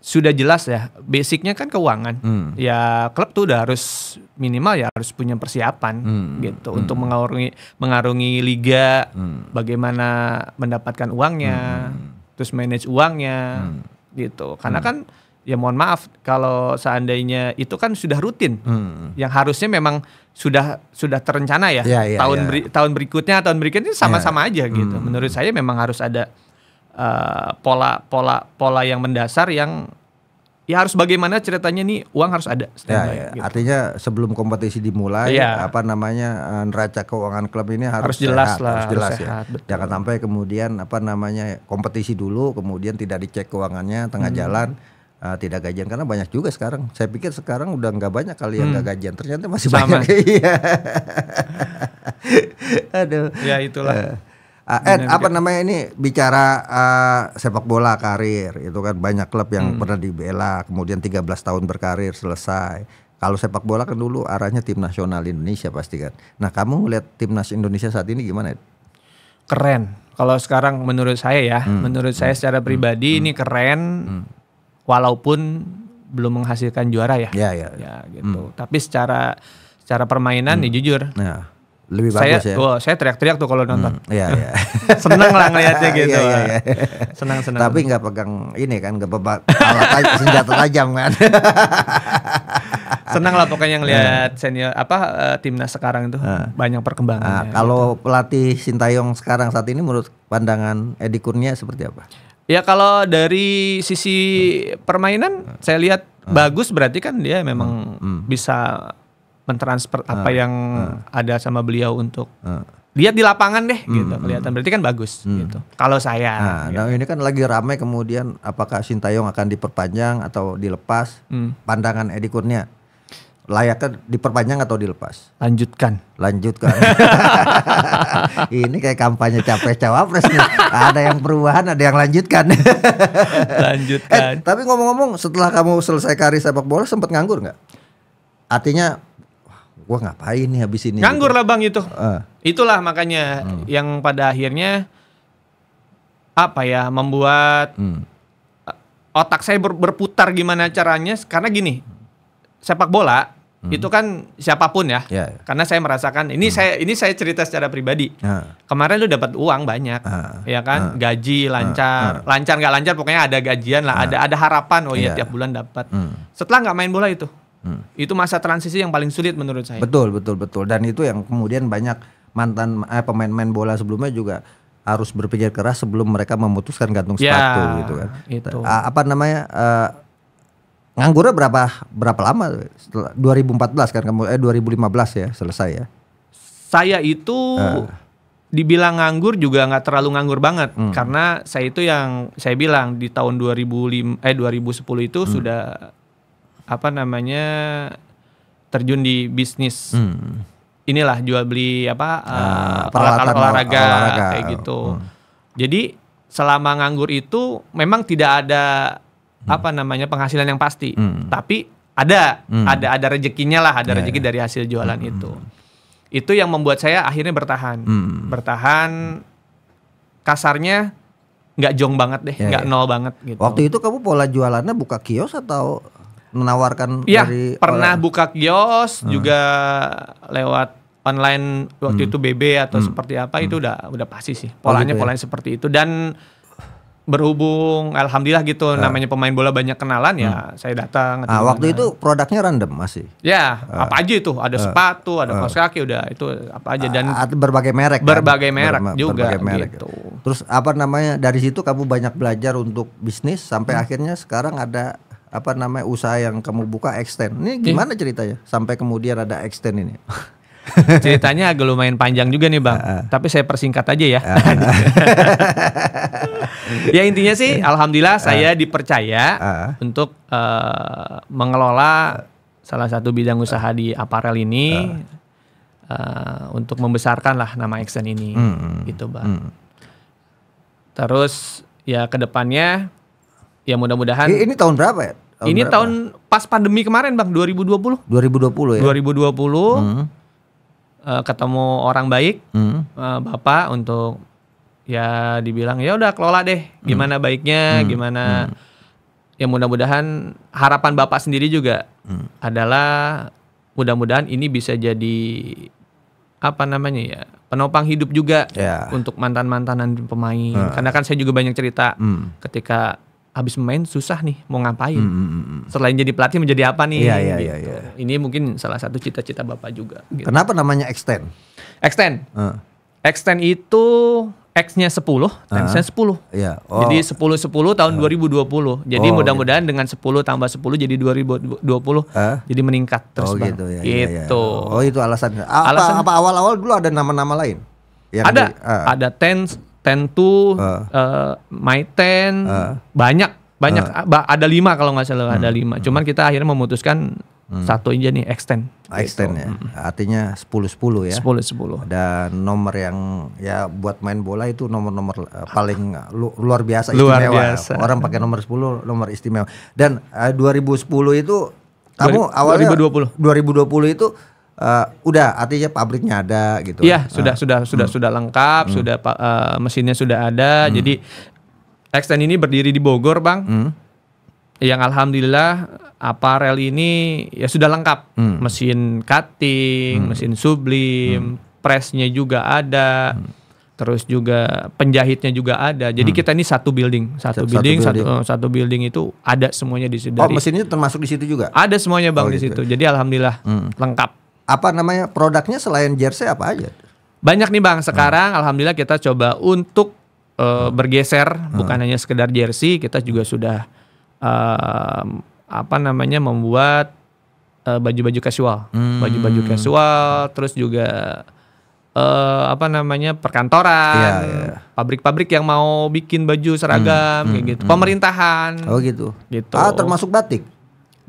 sudah jelas ya basicnya kan keuangan hmm. ya klub tuh udah harus minimal ya harus punya persiapan hmm. gitu hmm. untuk mengarungi mengarungi liga hmm. bagaimana mendapatkan uangnya hmm. terus manage uangnya hmm. gitu karena hmm. kan ya mohon maaf kalau seandainya itu kan sudah rutin hmm. yang harusnya memang sudah sudah terencana ya, ya, ya tahun ya. Beri, tahun berikutnya tahun berikutnya sama-sama ya. aja gitu hmm. menurut saya memang harus ada uh, pola pola pola yang mendasar yang ya harus bagaimana ceritanya nih uang harus ada ya, ya. Gitu. artinya sebelum kompetisi dimulai ya. apa namanya eh, neraca keuangan klub ini harus, harus jelas sehat, lah harus jelas harus ya betul. jangan sampai kemudian apa namanya kompetisi dulu kemudian tidak dicek keuangannya tengah hmm. jalan uh, tidak gajian karena banyak juga sekarang. Saya pikir sekarang udah nggak banyak kali yang nggak hmm. gajian. Ternyata masih Sama. banyak. [laughs] Iya. [laughs] Aduh. Ya itulah. Uh, Ed, apa namanya ini bicara uh, sepak bola karir itu kan banyak klub yang hmm. pernah dibela, kemudian 13 tahun berkarir selesai. Kalau sepak bola kan dulu arahnya tim nasional Indonesia pasti kan. Nah, kamu lihat timnas Indonesia saat ini gimana? Ed? Keren. Kalau sekarang menurut saya ya, hmm. menurut hmm. saya secara pribadi hmm. ini keren. Hmm walaupun belum menghasilkan juara ya. Ya, ya. ya gitu. Hmm. Tapi secara secara permainan hmm. nih jujur. Ya. Lebih saya, bagus saya, ya. saya teriak-teriak tuh kalau nonton. Hmm, iya, iya. [laughs] seneng lah ngeliatnya iya, gitu. Iya, iya, Senang, senang. Tapi nggak pegang ini kan, nggak pegang alat senjata tajam kan. [laughs] senang lah pokoknya ngelihat ya. senior apa uh, timnas sekarang itu uh. banyak perkembangan. Uh, ah, kalau gitu. pelatih Sintayong sekarang saat ini menurut pandangan Edi Kurnia seperti apa? Ya kalau dari sisi permainan saya lihat hmm. bagus berarti kan dia memang hmm. hmm. bisa mentransfer hmm. apa ah, yang hmm. ada sama beliau untuk hmm. lihat di lapangan deh hmm. gitu hmm. kelihatan berarti kan bagus hmm. gitu. Kalau saya nah, gitu. nah ini kan lagi ramai kemudian apakah Sintayong akan diperpanjang atau dilepas hmm. pandangan Edi Kurnia? layaknya diperpanjang atau dilepas? Lanjutkan. Lanjutkan. [laughs] ini kayak kampanye capres cawapres nih. ada yang perubahan, ada yang lanjutkan. [laughs] lanjutkan. Eh, tapi ngomong-ngomong, setelah kamu selesai karir sepak bola sempat nganggur nggak? Artinya gua ngapain nih habis ini? Nganggur lah Bang itu. Uh. Itulah makanya hmm. yang pada akhirnya apa ya membuat hmm. otak saya ber berputar gimana caranya karena gini sepak bola hmm. itu kan siapapun ya. Yeah. Ya. Karena saya merasakan ini hmm. saya ini saya cerita secara pribadi. Uh. Kemarin lu dapat uang banyak, uh. ya kan? Uh. Gaji lancar, uh. Uh. lancar nggak lancar pokoknya ada gajian lah, uh. ada ada harapan. Oh iya yeah. tiap bulan dapat. Hmm. Setelah nggak main bola itu, hmm. itu masa transisi yang paling sulit menurut saya. Betul betul betul. Dan itu yang kemudian banyak mantan eh, pemain-pemain bola sebelumnya juga harus berpikir keras sebelum mereka memutuskan gantung ya, sepatu gitu kan. Itu. Apa namanya? Uh, Nganggurnya berapa berapa lama? Setelah 2014 kan kamu eh 2015 ya selesai ya. Saya itu uh. dibilang nganggur juga nggak terlalu nganggur banget hmm. karena saya itu yang saya bilang di tahun 2005 eh 2010 itu hmm. sudah apa namanya terjun di bisnis. Hmm. Inilah jual beli apa uh, peralatan, peralatan olahraga, olahraga kayak gitu. Hmm. Jadi selama nganggur itu memang tidak ada hmm. apa namanya penghasilan yang pasti hmm. tapi ada hmm. ada ada rezekinya lah ada yeah, rezeki yeah. dari hasil jualan hmm. itu itu yang membuat saya akhirnya bertahan hmm. bertahan kasarnya nggak jong banget deh ya, nggak yeah, yeah. nol banget gitu waktu itu kamu pola jualannya buka kios atau menawarkan yeah, dari pernah orang. buka kios hmm. juga lewat online waktu hmm. itu BB atau hmm. seperti apa hmm. itu udah udah pasti sih polanya oh gitu ya? polanya seperti itu dan berhubung alhamdulillah gitu uh. namanya pemain bola banyak kenalan ya hmm. saya datang. Nah, waktu itu produknya random masih. Ya, uh, apa aja itu ada uh, sepatu, ada kaos kaki udah itu apa aja dan uh, berbagai merek. Kan? Berbagai merek juga berbagai merek. Ya. gitu. Terus apa namanya dari situ kamu banyak belajar untuk bisnis sampai hmm. akhirnya sekarang ada apa namanya usaha yang kamu buka extend. Ini iya. gimana ceritanya sampai kemudian ada extend ini? [laughs] Ceritanya agak lumayan panjang juga nih bang, uh, uh. tapi saya persingkat aja ya. Uh, uh. [laughs] ya intinya sih, alhamdulillah uh, saya dipercaya uh. untuk uh, mengelola uh. salah satu bidang usaha uh. di aparel ini uh. Uh, untuk membesarkan lah nama Exxon ini, mm, gitu bang. Mm. Terus ya kedepannya ya mudah-mudahan. Ini tahun berapa ya? Tahun ini berapa? tahun pas pandemi kemarin bang 2020. 2020 ya. 2020. Hmm uh, ketemu orang baik hmm. uh, bapak untuk ya dibilang ya udah kelola deh hmm. gimana hmm. baiknya hmm. gimana hmm. ya mudah-mudahan harapan bapak sendiri juga hmm. adalah mudah-mudahan ini bisa jadi apa namanya ya penopang hidup juga yeah. untuk mantan mantanan pemain hmm. karena kan saya juga banyak cerita hmm. ketika habis main susah nih mau ngapain. Hmm, hmm, hmm, hmm, Selain jadi pelatih menjadi apa nih? Iya, iya, iya, iya. Gitu. Ini mungkin salah satu cita-cita Bapak juga. Gitu. Kenapa namanya extend? Extend. Uh. Extend itu X-nya 10, uh -huh. nya 10. Yeah. Oh. Jadi 10 10 tahun uh. 2020. Jadi oh, mudah-mudahan gitu. dengan 10 tambah 10 jadi 2020. Uh. Jadi meningkat terus. Oh gitu ya. Gitu. Ya, ya. ya. Gitu. Oh itu alasannya. Apa alasan, apa awal-awal dulu ada nama-nama lain? Yang ada. Di, uh. Ada tens ten two, uh. Ah. Uh, eh, my ten, uh. banyak banyak uh. ada lima kalau nggak salah hmm. ada lima. Hmm. Cuman kita akhirnya memutuskan hmm. satu aja nih extend. Extend gitu. ya. Hmm. Artinya sepuluh sepuluh ya. sepuluh sepuluh Dan nomor yang ya buat main bola itu nomor-nomor eh, paling lu, luar biasa luar istimewa. Biasa. Orang pakai nomor sepuluh nomor istimewa. Dan eh, uh, 2010 itu kamu awalnya 2020 2020 itu uh, udah artinya pabriknya ada gitu. Iya, sudah uh. sudah sudah hmm. sudah lengkap, hmm. sudah uh, mesinnya sudah ada. Hmm. Jadi Extend ini berdiri di Bogor, Bang. Hmm. Yang alhamdulillah aparel ini ya sudah lengkap. Hmm. Mesin cutting, hmm. mesin sublim, hmm. pressnya juga ada. Hmm. Terus juga penjahitnya juga ada. Jadi hmm. kita ini satu building, satu, satu building, satu building. Satu, satu building itu ada semuanya di situ. Oh, mesinnya termasuk di situ juga? Ada semuanya bang oh, gitu. di situ. Jadi alhamdulillah hmm. lengkap apa namanya produknya selain jersey apa aja? Banyak nih bang. Sekarang hmm. alhamdulillah kita coba untuk uh, hmm. bergeser hmm. bukan hanya sekedar jersey, kita juga sudah uh, apa namanya membuat eh, baju-baju uh, casual, hmm. baju-baju hmm. casual, terus juga uh, apa namanya perkantoran, iya, iya, iya. pabrik-pabrik yang mau bikin baju seragam hmm, kayak hmm, gitu, hmm, pemerintahan. Oh gitu. Gitu. Ah termasuk batik.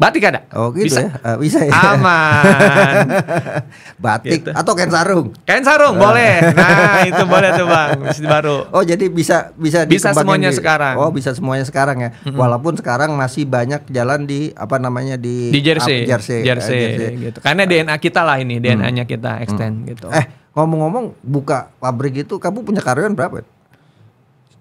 Batik ada? Oh gitu bisa. ya, ah, bisa ya. Aman. [laughs] Batik gitu. atau kain sarung? Kain sarung uh. boleh. Nah [laughs] itu boleh tuh bang, bisa baru. Oh jadi bisa bisa bisa semuanya di, gitu ya? sekarang. Oh bisa semuanya sekarang ya. Mm-hmm. Walaupun sekarang masih banyak jalan di apa namanya di di Jersey, Jersey, eh, Jersey, uh, Jersey. gitu. Karena DNA kita lah ini, DNA-nya mm. kita extend hmm. gitu. Eh ngomong-ngomong buka pabrik itu, kamu punya karyawan berapa? Ya?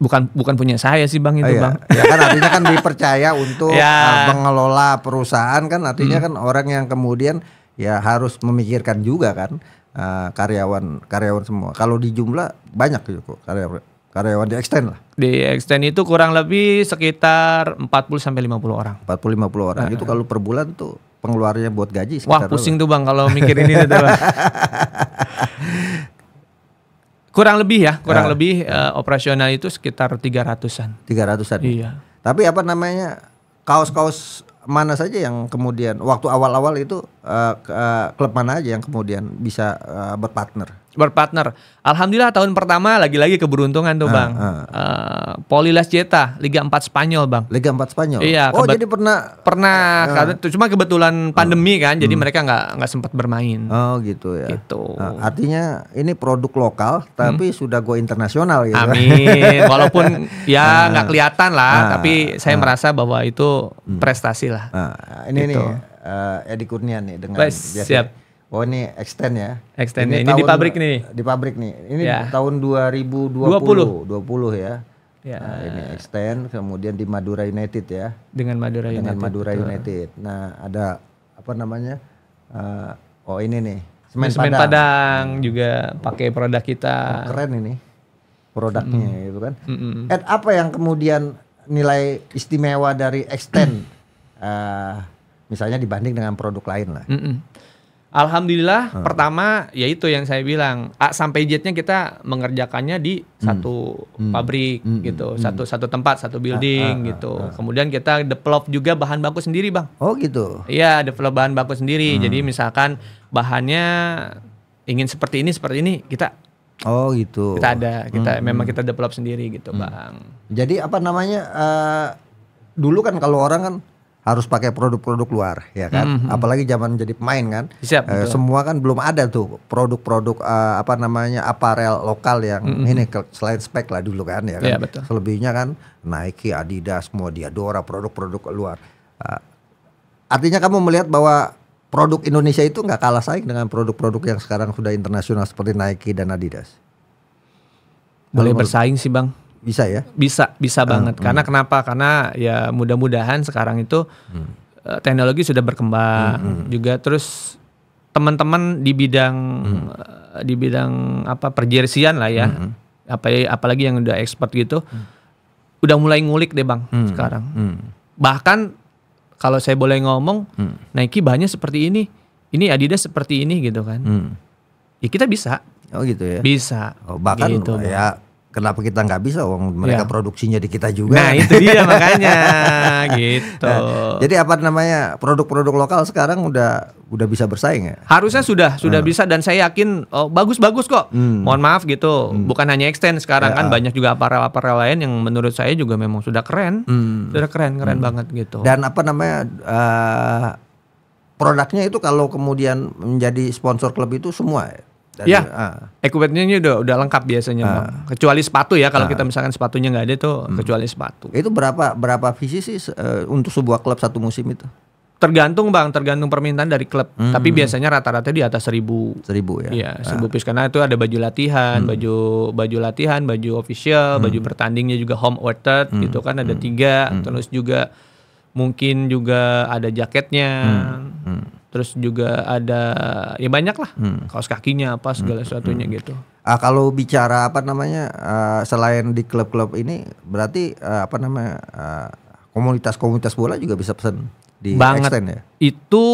bukan bukan punya saya sih bang itu oh, iya. bang ya kan artinya kan dipercaya untuk [laughs] ya. Ah, mengelola perusahaan kan artinya hmm. kan orang yang kemudian ya harus memikirkan juga kan uh, karyawan karyawan semua kalau di jumlah banyak kok karyawan karyawan di extend lah di extend itu kurang lebih sekitar 40 sampai 50 orang 40 50 orang uh. itu kalau per bulan tuh pengeluarannya buat gaji wah pusing tuh bang kalau mikirin ini bang [laughs] Kurang lebih ya, kurang ya. lebih uh, operasional itu sekitar 300-an. 300-an. Ya? Iya. Tapi apa namanya? Kaos-kaos mana saja yang kemudian waktu awal-awal itu uh, uh, klub mana aja yang kemudian bisa uh, berpartner? berpartner. Alhamdulillah tahun pertama lagi-lagi keberuntungan tuh, ah, Bang. Uh, uh. Uh, Jeta, Liga 4 Spanyol, Bang. Liga 4 Spanyol. Iya, oh, jadi pernah pernah uh, cuma kebetulan ah. pandemi kan, uh. jadi hmm. mereka nggak nggak sempat bermain. Oh, gitu ya. Gitu. Uh, artinya ini produk lokal hmm. tapi hmm. sudah go internasional gitu. Amin. [laughs] Walaupun ya nggak uh. kelihatan lah, uh. tapi saya uh. merasa bahwa itu hmm. prestasi lah. Uh. Ini gitu. nih uh, Edi Kurnia nih dengan biasa siap Oh ini extend ya? Extend ini, ya. ini tahun, di pabrik nih. Di pabrik nih. Ini ya. tahun 2020, 20, 20 ya. Ya. Nah, ini extend kemudian di Madura United ya. Dengan Madura United. Dengan Madura betul. United. Nah, ada apa namanya? Uh, oh ini nih. Semen, Semen Padang. Padang juga pakai produk kita. Oh, keren ini. Produknya mm. gitu kan. Mm -hmm. Ed, apa yang kemudian nilai istimewa dari extend uh, misalnya dibanding dengan produk lain lah? Mm -hmm. Alhamdulillah hmm. pertama yaitu yang saya bilang A sampai Z-nya kita mengerjakannya di hmm. satu hmm. pabrik hmm. hmm. gitu, hmm. satu satu tempat, satu ah, building ah, ah, gitu. Ah, ah. Kemudian kita develop juga bahan baku sendiri, Bang. Oh, gitu. Iya, develop bahan baku sendiri. Hmm. Jadi misalkan bahannya ingin seperti ini, seperti ini, kita Oh, gitu. Kita ada, kita hmm. memang kita develop sendiri gitu, hmm. Bang. Jadi apa namanya uh, dulu kan kalau orang kan harus pakai produk-produk luar ya kan mm -hmm. apalagi zaman jadi pemain kan Siap, e, semua kan belum ada tuh produk-produk uh, apa namanya aparel lokal yang mm -hmm. ini hmm. selain spek lah dulu kan ya kan yeah, betul. selebihnya kan Nike Adidas semua Diadora produk-produk luar uh, artinya kamu melihat bahwa produk Indonesia itu nggak kalah saing dengan produk-produk yang sekarang sudah internasional seperti Nike dan Adidas boleh bersaing sih bang bisa ya? Bisa, bisa ah, banget. Uh. Karena kenapa? Karena ya mudah-mudahan sekarang itu hmm. Eh, teknologi sudah berkembang hmm, hmm, juga terus teman-teman di bidang hmm. Eh, di bidang apa perjersian lah ya. Hmm. hmm. Apa apalagi yang udah expert gitu. Hmm. Udah mulai ngulik deh, Bang, hmm. sekarang. Hmm. Bahkan kalau saya boleh ngomong, hmm. Nike bahannya seperti ini, ini Adidas seperti ini gitu kan. Hmm. Ya kita bisa. Oh gitu ya. Bisa. Oh, bahkan gitu, ya kenapa kita nggak bisa uang mereka yeah. produksinya di kita juga nah itu dia [laughs] makanya gitu nah, jadi apa namanya produk-produk lokal sekarang udah udah bisa bersaing ya harusnya sudah sudah hmm. bisa dan saya yakin oh, bagus-bagus oh, kok hmm. mohon maaf gitu hmm. bukan hanya extend sekarang kan ya. kan banyak juga aparel-aparel lain yang menurut saya juga memang sudah keren hmm. sudah keren keren hmm. banget gitu dan apa namanya uh, produknya itu kalau kemudian menjadi sponsor klub itu semua ya? Dari, ya, uh. Ah. equipmentnya udah udah lengkap biasanya, uh. kecuali sepatu ya. Kalau uh. kita misalkan sepatunya nggak ada tuh, hmm. kecuali sepatu. Itu berapa berapa visi sih uh, untuk sebuah klub satu musim itu? Tergantung bang, tergantung permintaan dari klub. Hmm. Tapi biasanya rata-rata di atas seribu. Seribu ya. Iya, seribu uh. piece karena itu ada baju latihan, hmm. baju baju latihan, baju official, hmm. baju pertandingnya juga home ordered hmm. gitu kan ada hmm. tiga. Hmm. Terus juga mungkin juga ada jaketnya. Hmm. Hmm terus juga ada ya banyak lah hmm. kaos kakinya apa hmm. segala sesuatunya hmm. gitu. Uh, kalau bicara apa namanya uh, selain di klub-klub ini berarti uh, apa namanya komunitas-komunitas uh, bola juga bisa pesen di banget, extend ya itu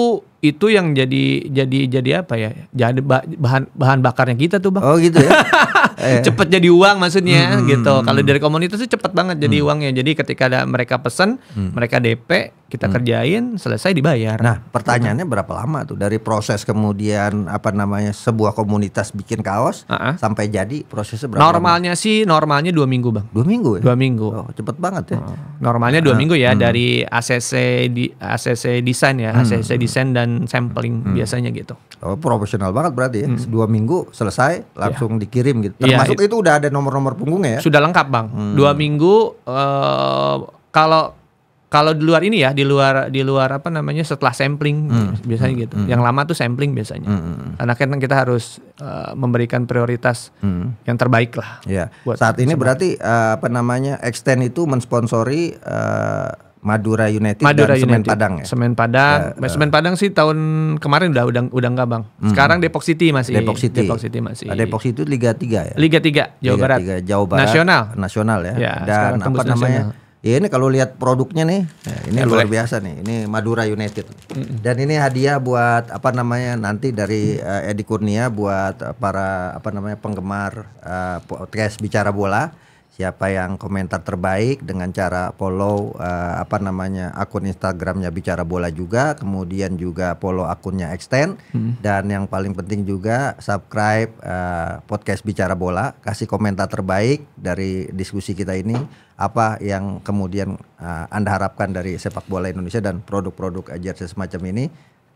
itu yang jadi jadi jadi apa ya? Jadi bahan bahan bakarnya kita tuh bang. Oh gitu ya. [laughs] Eh. cepet jadi uang maksudnya hmm, hmm gitu. Kalau hmm. dari komunitas sih cepet banget jadi hmm. uangnya. Jadi ketika ada mereka pesen, hmm. mereka DP, kita hmm. kerjain, selesai dibayar. Nah pertanyaannya berapa lama tuh dari proses kemudian apa namanya sebuah komunitas bikin kaos uh -huh. sampai jadi prosesnya berapa? Normalnya lama? sih normalnya dua minggu bang. Dua minggu ya. Dua minggu. Oh, cepet banget ya. Normalnya dua uh, minggu ya hmm. dari ACC di ACC desain ya hasil hmm. saya desain dan sampling hmm. biasanya gitu. Oh, profesional banget berarti ya. Hmm. Dua minggu selesai langsung yeah. dikirim gitu. Ya. Termasuk ya, itu, udah ada nomor-nomor punggungnya ya? Sudah lengkap, Bang. Hmm. Dua minggu uh, kalau di luar ini ya di luar di luar apa namanya setelah sampling hmm. biasanya hmm. gitu hmm. yang lama tuh sampling biasanya hmm. hmm karena kan kita harus uh, memberikan prioritas hmm. yang terbaik lah ya. buat saat ini berarti uh, apa namanya extend itu mensponsori uh, Madura United Madura dan United. Semen Padang ya. Semen Padang. Ya, uh, Semen Padang sih tahun kemarin udah udah udah enggak, Bang. Hmm. Sekarang Depok City masih. Depok City. Depok City masih. Nah, Depok City itu Liga 3 ya. Liga 3 Jawa Liga Barat. 3 Jawa Barat. Nasional. Nasional ya. ya dan apa nasional. namanya? Ya ini kalau lihat produknya nih, ya, ini ya, luar boleh. biasa nih. Ini Madura United. Mm-mm. Dan ini hadiah buat apa namanya nanti dari uh, Edi Kurnia buat uh, para apa namanya penggemar uh, eh, podcast bicara bola siapa yang komentar terbaik dengan cara follow uh, apa namanya akun Instagramnya bicara bola juga kemudian juga follow akunnya extend hmm. dan yang paling penting juga subscribe uh, podcast bicara bola kasih komentar terbaik dari diskusi kita ini apa yang kemudian uh, anda harapkan dari sepak bola Indonesia dan produk-produk jersey semacam ini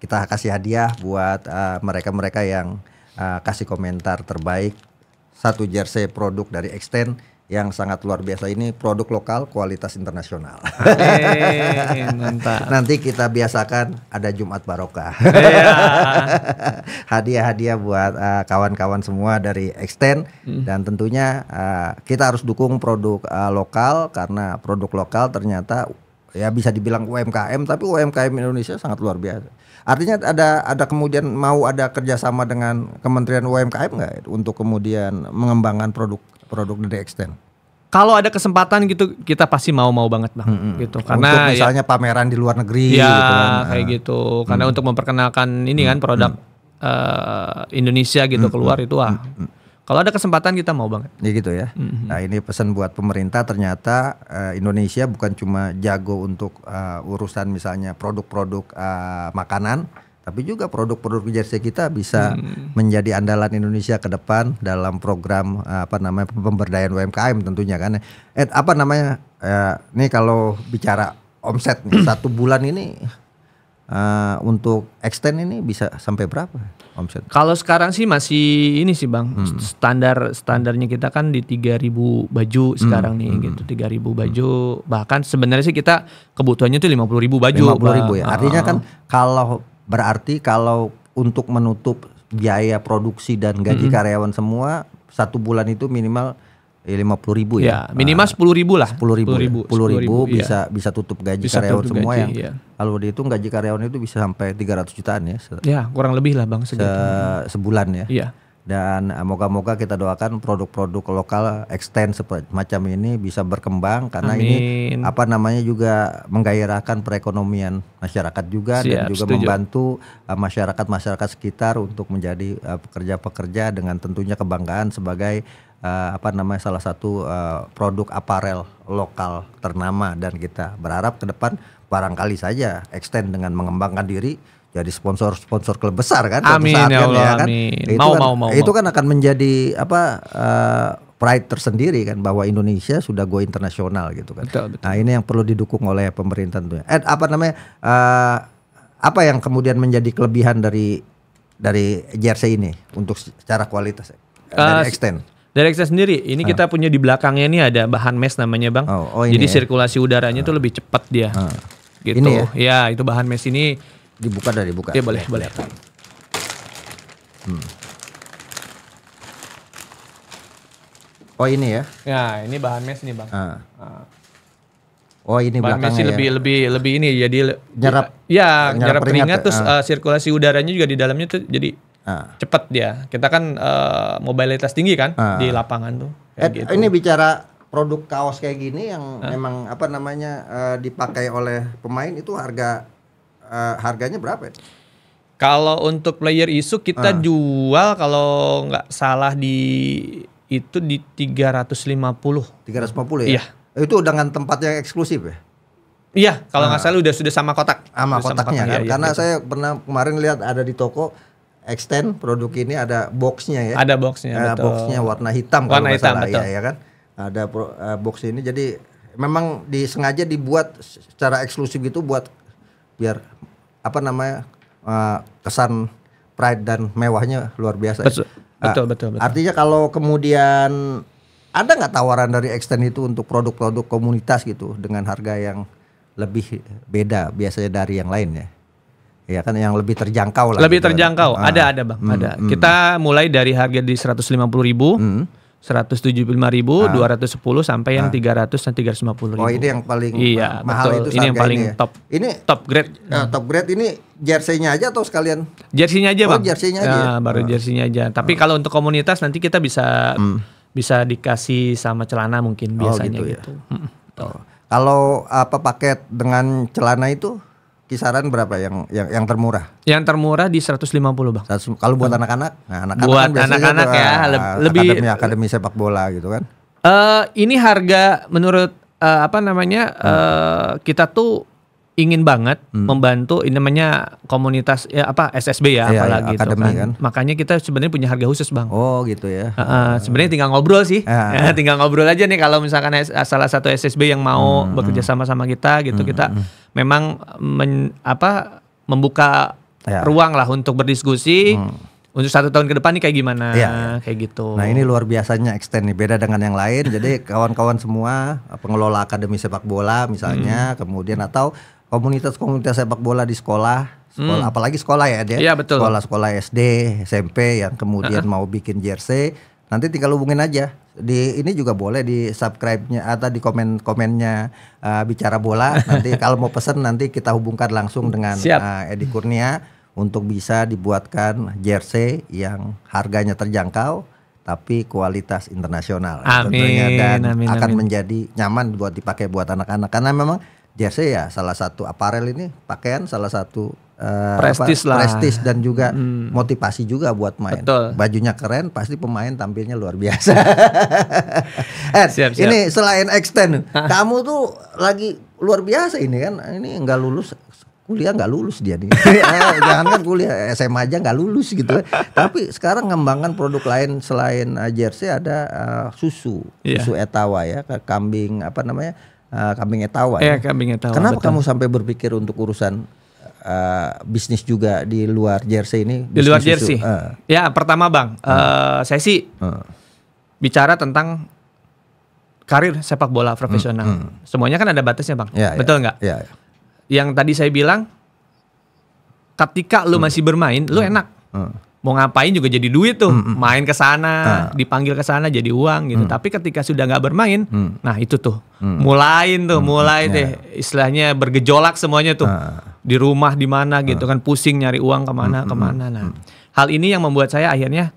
kita kasih hadiah buat mereka-mereka uh, yang uh, kasih komentar terbaik satu jersey produk dari extend yang sangat luar biasa ini produk lokal kualitas internasional. Hei, [laughs] Nanti kita biasakan ada Jumat Barokah. Iya. [laughs] Hadiah-hadiah buat eh, kawan-kawan uh, semua dari Extend hmm. dan tentunya uh, kita harus dukung produk uh, lokal karena produk lokal ternyata ya bisa dibilang UMKM tapi UMKM Indonesia sangat luar biasa. Artinya ada ada kemudian mau ada kerjasama dengan Kementerian UMKM nggak untuk kemudian mengembangkan produk produk dari Extend? Kalau ada kesempatan gitu kita pasti mau-mau banget bang, hmm, gitu karena untuk ya misalnya ya, pameran di luar negeri, ya gitu kan. kayak nah. gitu karena untuk memperkenalkan ini kan produk hmm. uh, Indonesia gitu hmm. keluar itu ah hmm. Kalau ada kesempatan kita mau banget. Ya gitu ya. hmm Nah ini pesan buat pemerintah ternyata uh, Indonesia bukan cuma jago untuk uh, urusan misalnya produk-produk uh, makanan, tapi juga produk-produk jersey kita bisa hmm. menjadi andalan Indonesia ke depan dalam program eh, apa namanya pemberdayaan UMKM tentunya kan. Eh apa namanya? Eh, ini kalau bicara omset nih, [clears throat] satu bulan ini uh, untuk extend ini bisa sampai berapa omset? Kalau sekarang sih masih ini sih Bang, hmm. standar standarnya kita kan di 3000 baju hmm. sekarang nih hmm. gitu, 3000 hmm. baju. Hmm. Bahkan sebenarnya sih kita kebutuhannya tuh lima puluh ribu baju. 50000 ya. Artinya kan kalau Berarti kalau untuk menutup biaya produksi dan gaji mm -hmm. karyawan semua satu bulan itu minimal ya, lima puluh ribu ya, ya minimal eh, sepuluh ribu lah sepuluh ribu ya. sepuluh ribu, ribu, ribu bisa ya. bisa tutup gaji bisa karyawan tutup semua gaji, yang iya. kalau kalau dihitung gaji karyawan itu bisa sampai tiga ratus jutaan ya ya kurang lebih lah bang se sebulan ya iya dan eh, moga-moga kita doakan produk-produk lokal extend macam ini bisa berkembang karena Amin. ini apa namanya juga menggairahkan perekonomian masyarakat juga Siap, dan juga setuju. membantu eh, masyarakat masyarakat sekitar untuk menjadi eh, pekerja-pekerja dengan tentunya kebanggaan sebagai apa namanya salah satu produk aparel lokal ternama dan kita berharap ke depan barangkali saja extend dengan mengembangkan diri jadi sponsor-sponsor klub besar kan. Amin ya, kan, ya Allah. Kan, ya, kan? Amin. Nah, itu kan, mau, mau, Itu kan akan menjadi apa uh, pride tersendiri kan bahwa Indonesia sudah go internasional gitu kan. Betul, betul. Nah ini yang perlu didukung oleh pemerintah tentunya. Eh apa namanya? Uh, apa yang kemudian menjadi kelebihan dari dari jersey ini untuk secara kualitas eh, dari extend? Dari Excel sendiri, ini uh. kita ah. punya di belakangnya ini ada bahan mesh namanya bang. Oh, oh ini Jadi ya? sirkulasi udaranya uh. Ah. tuh lebih cepat dia. Uh. Gitu. Ini ya? ya itu bahan mesh ini Dibuka dari buka Iya boleh, boleh. Hmm. Oh ini ya? Ya ini bahan mesh nih bang. Ah. ah. Oh ini bahan mesh ya? lebih lebih lebih ini jadi nyerap. Ya nyerap, nyerap keringat, ya? terus ah. uh, sirkulasi udaranya juga di dalamnya tuh jadi ah. cepet dia. Kita kan uh, mobilitas tinggi kan ah. di lapangan tuh. Kayak Ed, eh, gitu. Ini bicara produk kaos kayak gini yang ah. memang apa namanya uh, dipakai oleh pemain itu harga Eh, harganya berapa ya? Kalau untuk player isu kita uh. jual kalau nggak salah di itu di 350. 350 ya? Iya. Eh, itu dengan tempat yang eksklusif ya? Iya, kalau nggak uh. salah udah sudah sama kotak. Sama sudah kotaknya kan. Iya, iya Karena gitu. saya pernah kemarin lihat ada di toko extend produk ini ada boxnya ya. Ada boxnya. Ada betul. boxnya warna hitam warna kalau hitam, salah ya, betul. ya, ya kan. Ada pro, uh, box ini jadi memang disengaja dibuat secara eksklusif gitu buat biar apa namanya uh, kesan pride dan mewahnya luar biasa. Ya. Betul, ya. betul, betul, betul. Artinya kalau kemudian ada nggak tawaran dari extend itu untuk produk-produk komunitas gitu dengan harga yang lebih beda biasanya dari yang lain ya? Ya kan yang lebih terjangkau lah. Lebih gitu. Kan. terjangkau, ah. ada ada bang, hmm, ada. Hmm. Kita mulai dari harga di 150 ribu. Hmm lima ribu, ah. 210 sampai ah. yang 300 dan 350 ribu. Oh, ini yang paling iya, mahal betul. itu Ini yang paling ini ya. top. Ini top grade. Nah, top grade ini jersey aja atau sekalian? Jersey-nya aja, oh, Bang. jersey-nya aja. Ah, ya, baru ah. jersey aja. Tapi ah. kalau untuk komunitas nanti kita bisa hmm. bisa dikasih sama celana mungkin oh, biasanya oh, gitu. gitu. Ya. Gitu. Hmm. Kalau apa paket dengan celana itu kisaran berapa yang yang yang termurah? Yang termurah di 150, Bang. kalau buat anak-anak? Nah, anak-anak kan buat kan anak-anak ya, ah, lebih ah, lebih akademi, akademi sepak bola gitu kan. Eh uh, ini harga menurut uh, apa namanya? Hmm. Uh, kita tuh ingin banget hmm. membantu ini namanya komunitas ya apa SSB ya ya apalagi iya, iya gitu kan. kan. Makanya kita sebenarnya punya harga khusus, Bang. Oh, gitu ya. Uh, sebenarnya tinggal ngobrol sih. Uh, uh. [laughs] tinggal ngobrol aja nih kalau misalkan salah satu SSB yang mau hmm, hmm bekerja hmm. sama sama kita gitu, hmm, kita hmm. hmm. memang men, apa membuka ya. ruang lah untuk berdiskusi. Hmm untuk satu tahun ke depan nih kayak gimana ya, ya. kayak gitu. Nah ini luar biasanya extend nih beda dengan yang lain. jadi kawan-kawan semua pengelola akademi sepak bola misalnya, hmm. kemudian atau komunitas-komunitas sepak bola di sekolah, sekolah hmm. apalagi sekolah ya dia. ya, Sekolah-sekolah iya, SD, SMP yang kemudian uh -huh. mau bikin jersey, nanti tinggal hubungin aja di ini juga boleh di subscribe-nya atau di komen-komennya uh, bicara bola [laughs] nanti kalau mau pesen nanti kita hubungkan langsung dengan uh, Edi Kurnia untuk bisa dibuatkan jersey yang harganya terjangkau tapi kualitas internasional amin, tentunya dan amin, akan menjadi nyaman buat dipakai buat anak-anak karena memang jersey ya salah satu aparel ini pakaian salah satu uh, prestis lah prestis dan juga hmm. motivasi juga buat main Betul. bajunya keren pasti pemain tampilnya luar biasa [laughs] Ed, eh, siap, siap. ini selain extend kamu tuh lagi luar biasa ini kan ini nggak lulus kuliah nggak lulus dia nih. [laughs] Eh, jangan kan kuliah SMA aja nggak lulus gitu. Tapi sekarang ngembangkan produk lain selain jersey ada uh, susu, yeah. susu etawa ya, kambing apa namanya? uh, kambing etawa. Iya, ya. kambing etawa. Kenapa betul. kamu sampai berpikir untuk urusan uh, bisnis juga di luar jersey ini? Di luar jersey. Susu, uh. Ya, pertama Bang, uh. Uh, saya sih uh. bicara tentang karir sepak bola hmm, profesional. Uh. Uh. Semuanya kan ada batasnya, Bang. Ya, ya. betul nggak? Ya. Ya, ya. Yang tadi saya bilang ketika lu uh. masih bermain, lu enak. Uh mau ngapain juga jadi duit tuh, mm main ke sana, uh. dipanggil ke sana jadi uang gitu. Mm. Tapi ketika sudah nggak bermain, mm. nah itu tuh mm. mulain tuh, mm. mulai yeah. deh istilahnya bergejolak semuanya tuh. Uh. Di rumah di mana uh. gitu kan pusing nyari uang kemana mm, mm kemana. Mm, nah, mm. hal ini yang membuat saya akhirnya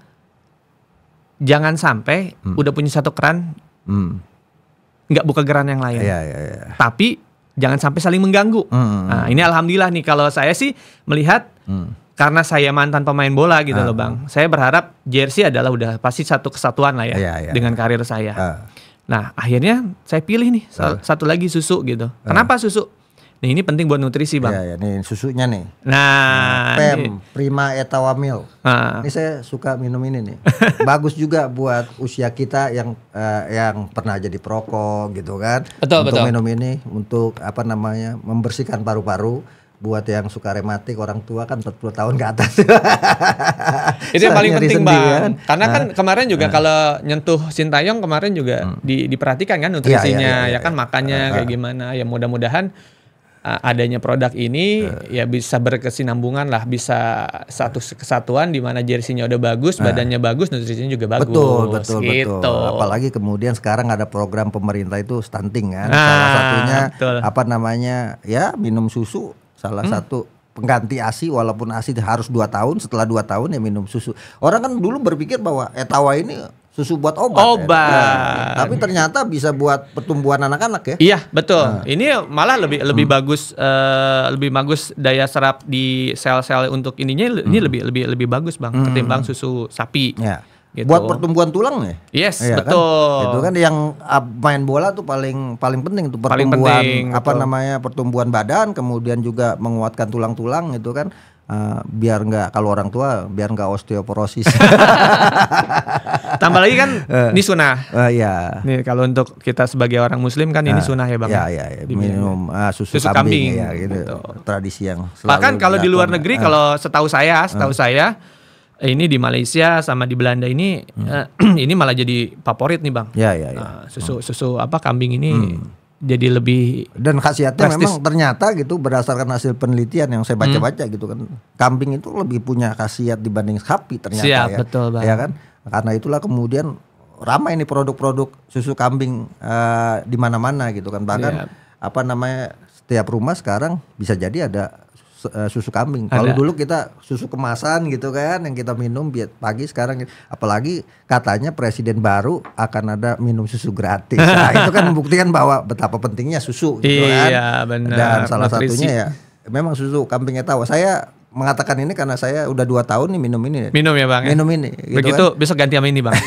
jangan sampai mm. udah punya satu keran mm. nggak mm. buka geran yang lain. Yeah, yeah, yeah. Tapi jangan sampai saling mengganggu. Mm. Nah, ini alhamdulillah nih kalau saya sih melihat mm karena saya mantan pemain bola gitu uh. loh ah. bang, saya berharap jersey adalah udah pasti satu kesatuan lah ya yeah, yeah. dengan iya. karir saya. Uh. Nah akhirnya saya pilih nih uh. satu lagi susu gitu. Uh. Kenapa susu? Nih ini penting buat nutrisi bang. yeah, yeah. nih susunya nih. Nah, nah Pem, Prima Etawamil. uh. Ini saya suka minum ini nih. [laughs] Bagus juga buat usia kita yang uh, yang pernah jadi perokok gitu kan. Betul untuk betul. minum ini untuk apa namanya membersihkan paru-paru buat yang suka rematik orang tua kan 40 tahun ke atas. [laughs] itu yang paling penting bang. Kan? Karena kan nah, kan kemarin juga nah. kalau nyentuh sintayong kemarin juga hmm. di, diperhatikan kan iya, nutrisinya iya, iya, ya, ya, ya, ya kan makannya uh, kayak gimana ya mudah-mudahan adanya produk ini uh, ya bisa berkesinambungan lah bisa satu kesatuan di mana jersinya udah bagus uh, badannya bagus nutrisinya juga bagus. Betul betul gitu. betul. Apalagi kemudian sekarang ada program pemerintah itu stunting kan nah, salah satunya betul. apa namanya ya minum susu salah hmm. satu pengganti ASI walaupun ASI harus 2 tahun setelah 2 tahun ya minum susu. Orang kan dulu berpikir bahwa etawa eh, ini susu buat obat. Ya. Obat. Ya. Nah, tapi ternyata bisa buat pertumbuhan anak-anak ya. Iya, betul. Nah. Ini malah lebih lebih hmm. bagus uh, lebih bagus daya serap di sel-sel untuk ininya hmm. ini lebih lebih lebih bagus Bang hmm. ketimbang susu sapi. Ya. Gitu. Buat pertumbuhan tulang ya? Yes, ya, betul. Kan? Itu kan yang ah, main bola tuh paling paling penting tuh pertumbuhan penting, apa betul. namanya pertumbuhan badan, kemudian juga menguatkan tulang-tulang itu kan. Uh, biar nggak kalau orang tua biar nggak osteoporosis. [laughs] Tambah lagi kan eh. ini sunnah. Uh, ya. Nih kalau untuk kita sebagai orang muslim kan ini eh. sunnah ya bang. Iya, ya ya, ya. minum uh, susu, susu kambing, kambing ya gitu. Tradisi yang. Bahkan kalau di luar negeri uh, kalau setahu saya, setahu uh, saya ini di Malaysia sama di Belanda ini hmm. uh, [clears throat] ini malah jadi favorit nih bang. Ya ya ya. Uh, susu hmm. susu apa kambing ini hmm. jadi lebih dan khasiatnya prestis. memang ternyata gitu berdasarkan hasil penelitian yang saya hmm. baca-baca hmm. gitu kan kambing itu lebih punya khasiat dibanding sapi ternyata Siap, ya. betul bang. Ya kan karena itulah kemudian ramai ini produk-produk susu kambing uh, di mana-mana gitu kan bahkan Siap. apa namanya setiap rumah sekarang bisa jadi ada Eh, susu kambing. Kalau dulu kita susu kemasan gitu kan yang kita minum biar pagi sekarang gitu. apalagi katanya presiden baru akan ada minum susu gratis. [laughs] Nah, itu kan membuktikan bahwa betapa pentingnya susu gitu iya, kan. Iya, benar. Dan salah satunya ya memang susu kambingnya tahu. Saya mengatakan ini karena saya udah dua tahun nih minum ini. Minum ya bang. Ya? Minum ini. Gitu Begitu kan. besok ganti sama ini bang. [laughs]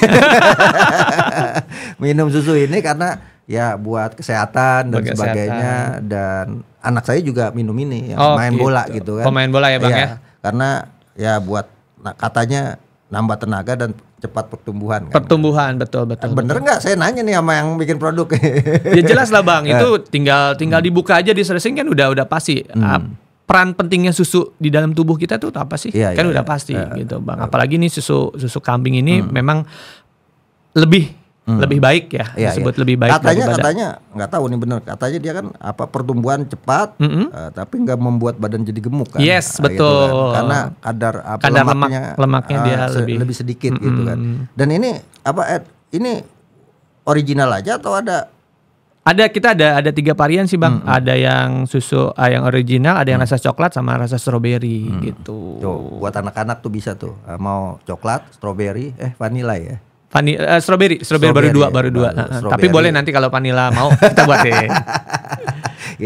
minum susu ini karena ya buat kesehatan dan buat sebagainya kesehatan. dan anak saya juga minum ini ya, oh, main gitu. bola gitu kan. Pemain bola ya Bang ya. ya? Karena ya buat nah, katanya nambah tenaga dan cepat pertumbuhan kan. Pertumbuhan betul betul. Bener nggak? Saya nanya nih sama yang bikin produk. ya jelas lah bang, [laughs] iya. itu tinggal tinggal hmm. dibuka aja di searching kan udah udah pasti. Hmm. Ah, peran pentingnya susu di dalam tubuh kita tuh apa sih? Ya, kan ya, udah ya. pasti ya. gitu bang. Iya. Apalagi nih susu susu kambing ini hmm. memang lebih hmm. lebih baik ya, ya disebut ya. lebih baik katanya daripada. katanya nggak tahu nih benar katanya dia kan apa pertumbuhan cepat mm -hmm. uh, tapi nggak membuat badan jadi gemuk kan yes betul nah, gitu kan. karena kadar apa kadar lemaknya lemak, lemaknya uh, dia eh, lebih lebih sedikit mm -hmm. gitu kan dan ini apa Ed, ini original aja atau ada ada kita ada ada tiga varian sih bang. Hmm. Ada yang susu ah, yang original, ada yang hmm. rasa coklat sama rasa stroberi hmm. gitu. Tuh, buat anak-anak tuh bisa tuh. Eh, mau coklat, stroberi, eh vanilla ya. Pani, uh, eh, strawberry, strawberry, baru dua, baru dua. Baru, uh, tapi boleh nanti kalau Panila mau kita buat deh. [laughs]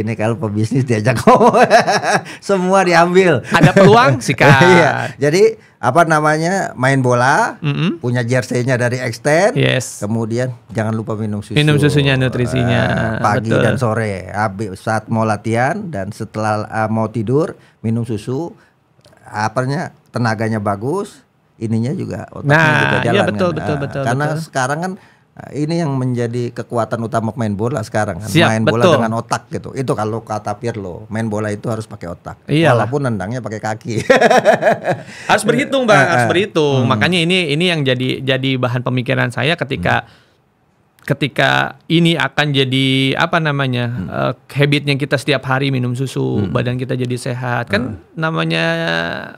Ini kalau pebisnis diajak ngomong, [laughs] semua diambil. Ada peluang [laughs] sih kak. iya. Jadi apa namanya main bola, mm-hmm. punya jerseynya dari Extend, yes. kemudian jangan lupa minum susu. Minum susunya nutrisinya uh, pagi Betul. dan sore. Habis saat mau latihan dan setelah uh, mau tidur minum susu, apanya tenaganya bagus ininya juga otaknya nah, juga iya, jalan. Iya betul, kan? betul, nah, betul, Karena betul. sekarang kan eh, ini yang menjadi kekuatan utama main bola sekarang kan. Siap, main betul. bola dengan otak gitu. Itu kalau kata Pirlo, main bola itu harus pakai otak. Iyalah. Walaupun nendangnya pakai kaki. harus berhitung, Bang, harus eh, eh, berhitung. Hmm. Makanya ini ini yang jadi jadi bahan pemikiran saya ketika hmm ketika ini akan jadi apa namanya hmm. uh, habitnya kita setiap hari minum susu hmm. badan kita jadi sehat kan hmm. namanya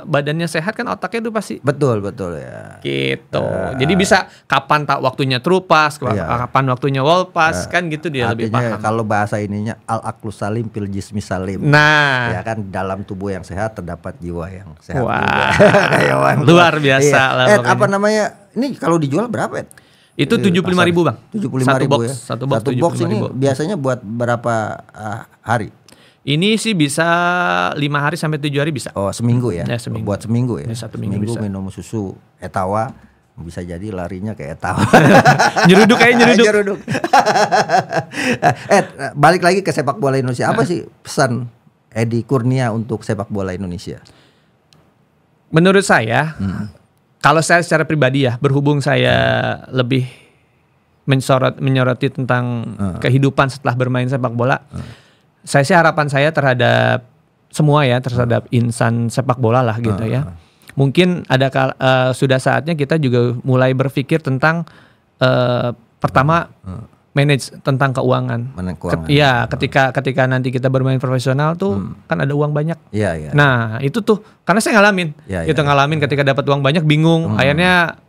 badannya sehat kan otaknya itu pasti betul betul ya gitu uh, jadi bisa kapan tak waktunya trupas iya. kapan waktunya walpas uh, ya. kan gitu dia lebih paham kalau bahasa ininya al aklus salim pil jismi salim nah ya kan dalam tubuh yang sehat terdapat jiwa yang sehat wah Juga. [laughs] luar biasa iya. lah eh, apa namanya ini kalau dijual berapa ya? Itu tujuh puluh lima ribu bang. Tujuh puluh lima ribu ya. Satu box, satu box ini ribu. biasanya buat berapa uh, hari? Ini sih bisa lima hari sampai tujuh hari bisa. Oh seminggu ya? ya seminggu. Buat seminggu ya. satu minggu, seminggu bisa. minum susu etawa bisa jadi larinya kayak etawa. [laughs] nyeruduk kayak [laughs] nyeruduk. nyeruduk. [laughs] Eh, eh balik lagi ke sepak bola Indonesia. Apa nah. sih pesan Edi Kurnia untuk sepak bola Indonesia? Menurut saya hmm kalau saya secara pribadi ya berhubung saya lebih mensorot menyoroti tentang hmm. kehidupan setelah bermain sepak bola hmm. saya sih harapan saya terhadap semua ya terhadap hmm. insan sepak bola lah gitu ya mungkin ada uh, sudah saatnya kita juga mulai berpikir tentang uh, pertama Hmm manage tentang keuangan. Mana keuangan. Ket, iya, ketika ketika nanti kita bermain profesional tuh hmm. kan ada uang banyak. Iya, iya. Nah, itu tuh karena saya ngalamin. Ya, itu ya, ngalamin ya. ketika dapat uang banyak bingung, hmm. akhirnya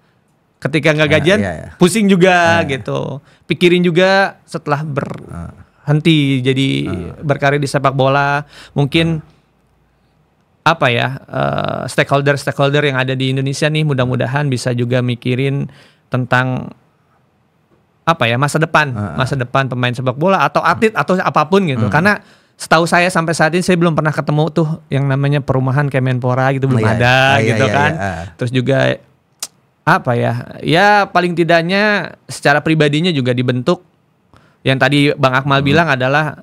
ketika nggak iya, gajian ya, ya, ya. pusing juga gitu. Pikirin juga setelah berhenti jadi hmm. berkarir di sepak bola, mungkin hmm. apa ya eh, stakeholder-stakeholder uh, stakeholder -stakeholder yang ada di Indonesia nih mudah-mudahan bisa juga mikirin tentang apa ya masa depan uh, masa depan pemain sepak bola atau atlet uh, atau apapun gitu uh, karena setahu saya sampai saat ini saya belum pernah ketemu tuh yang namanya perumahan Kemenpora gitu belum oh, iya, ada iya, gitu iya, kan iya, iya. terus juga apa ya ya paling tidaknya secara pribadinya juga dibentuk yang tadi Bang Akmal hmm. bilang adalah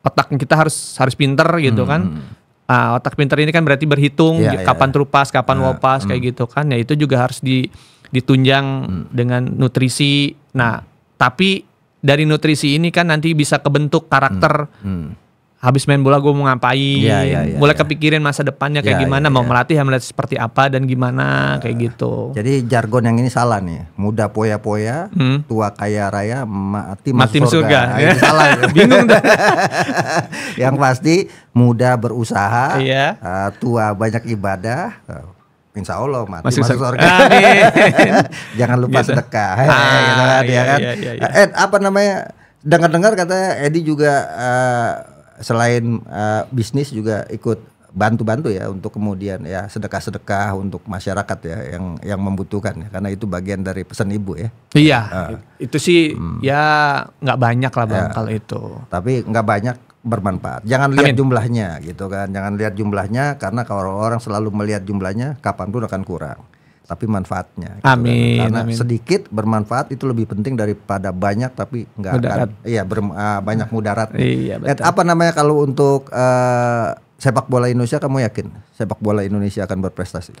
otak kita harus harus pinter gitu kan. hmm. kan uh, otak pinter ini kan berarti berhitung iya, iya, kapan iya. trupas, kapan uh, wopas kayak hmm. gitu kan. Ya itu juga harus di ditunjang hmm. dengan nutrisi Nah, tapi dari nutrisi ini kan nanti bisa kebentuk karakter hmm. Hmm. habis main bola gue mau ngapain, ya, ya, ya, mulai ya. kepikirin masa depannya kayak ya, gimana, ya, ya. mau iya. melatih ya melatih seperti apa dan gimana ya. kayak gitu. Jadi jargon yang ini salah nih, muda poya-poya, hmm. tua kaya raya, mati mati surga. surga. Ya. [laughs] salah. Bingung dah. [laughs] yang pasti muda berusaha, ya. tua banyak ibadah. Insya Allah mati masuk, masuk surga. [laughs] Jangan lupa gitu. sedekah. Ya, ah, gitu kan, iya, ya kan. Iya, iya, iya. Ed apa namanya? Dengar-dengar katanya Edi juga uh, selain uh, bisnis juga ikut bantu-bantu ya untuk kemudian ya sedekah-sedekah untuk masyarakat ya yang yang membutuhkan ya karena itu bagian dari pesan ibu ya. Iya. Uh, itu sih hmm. ya nggak banyak lah bang ya, kalau itu. Tapi nggak banyak bermanfaat. Jangan lihat Amin. jumlahnya gitu kan. Jangan lihat jumlahnya karena kalau orang selalu melihat jumlahnya kapan kapanpun akan kurang. Tapi manfaatnya. Gitu kan. Amin. Kan. Karena Amin. sedikit bermanfaat itu lebih penting daripada banyak tapi nggak akan iya ber, uh, ah, banyak mudarat. Iya betul. apa namanya kalau untuk uh, sepak bola Indonesia kamu yakin sepak bola Indonesia akan berprestasi?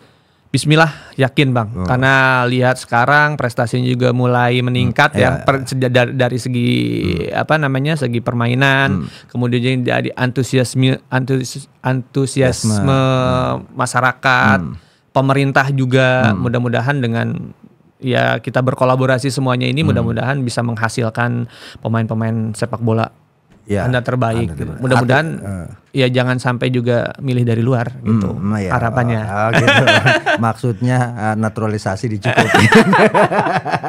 Bismillah yakin bang, hmm. karena lihat sekarang prestasinya juga mulai hmm, meningkat hmm. ya per, ya. dari, dari segi hmm. apa namanya segi permainan, hmm. kemudian jadi antusiasme antusiasme, antusiasme hmm. masyarakat, hmm. pemerintah juga hmm. mudah-mudahan dengan ya kita berkolaborasi semuanya ini hmm. mudah-mudahan bisa menghasilkan pemain-pemain sepak bola yeah. Iya. anda terbaik. Mudah-mudahan uh, ya jangan sampai juga milih dari luar hmm, gitu. Mm, yeah. Ya. harapannya. Oh, [laughs] oh, gitu. Maksudnya uh, naturalisasi dicukupi.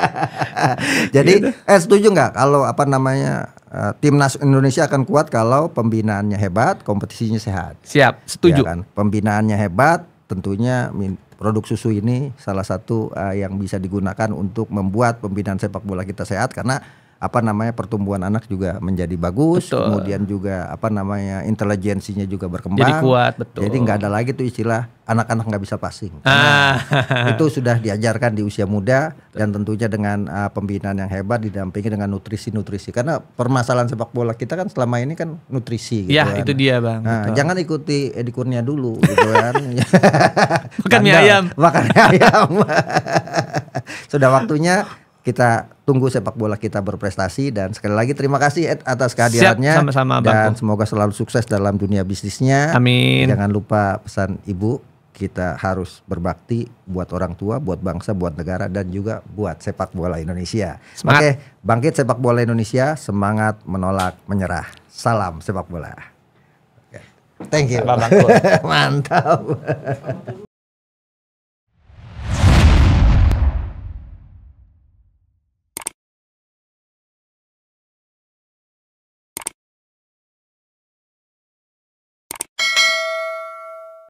[laughs] Jadi gitu. eh setuju nggak kalau apa namanya uh, timnas Indonesia akan kuat kalau pembinaannya hebat, kompetisinya sehat. Siap, iya setuju. Ya kan? Pembinaannya hebat, tentunya produk susu ini salah satu uh, yang bisa digunakan untuk membuat pembinaan sepak bola kita sehat karena apa namanya pertumbuhan anak juga menjadi bagus, betul. kemudian juga apa namanya intelijensinya juga berkembang. Jadi kuat, betul. Jadi nggak ada lagi tuh istilah anak-anak nggak bisa passing. Ah. Nah, itu sudah diajarkan di usia muda betul. dan tentunya dengan uh, pembinaan yang hebat didampingi dengan nutrisi-nutrisi. Karena permasalahan sepak bola kita kan selama ini kan nutrisi gitu ya, kan. itu dia, Bang. Nah, jangan ikuti Edi dulu gitu kan. [laughs] Makan mie ayam. Makan mie ayam. [laughs] sudah waktunya kita tunggu sepak bola kita berprestasi dan sekali lagi terima kasih Ed atas kehadirannya Siap, sama-sama, dan semoga selalu sukses dalam dunia bisnisnya. Amin. Jangan lupa pesan Ibu kita harus berbakti buat orang tua, buat bangsa, buat negara dan juga buat sepak bola Indonesia. Semangat. Oke, bangkit sepak bola Indonesia, semangat menolak menyerah. Salam sepak bola. Thank you. [laughs] Mantap. [laughs]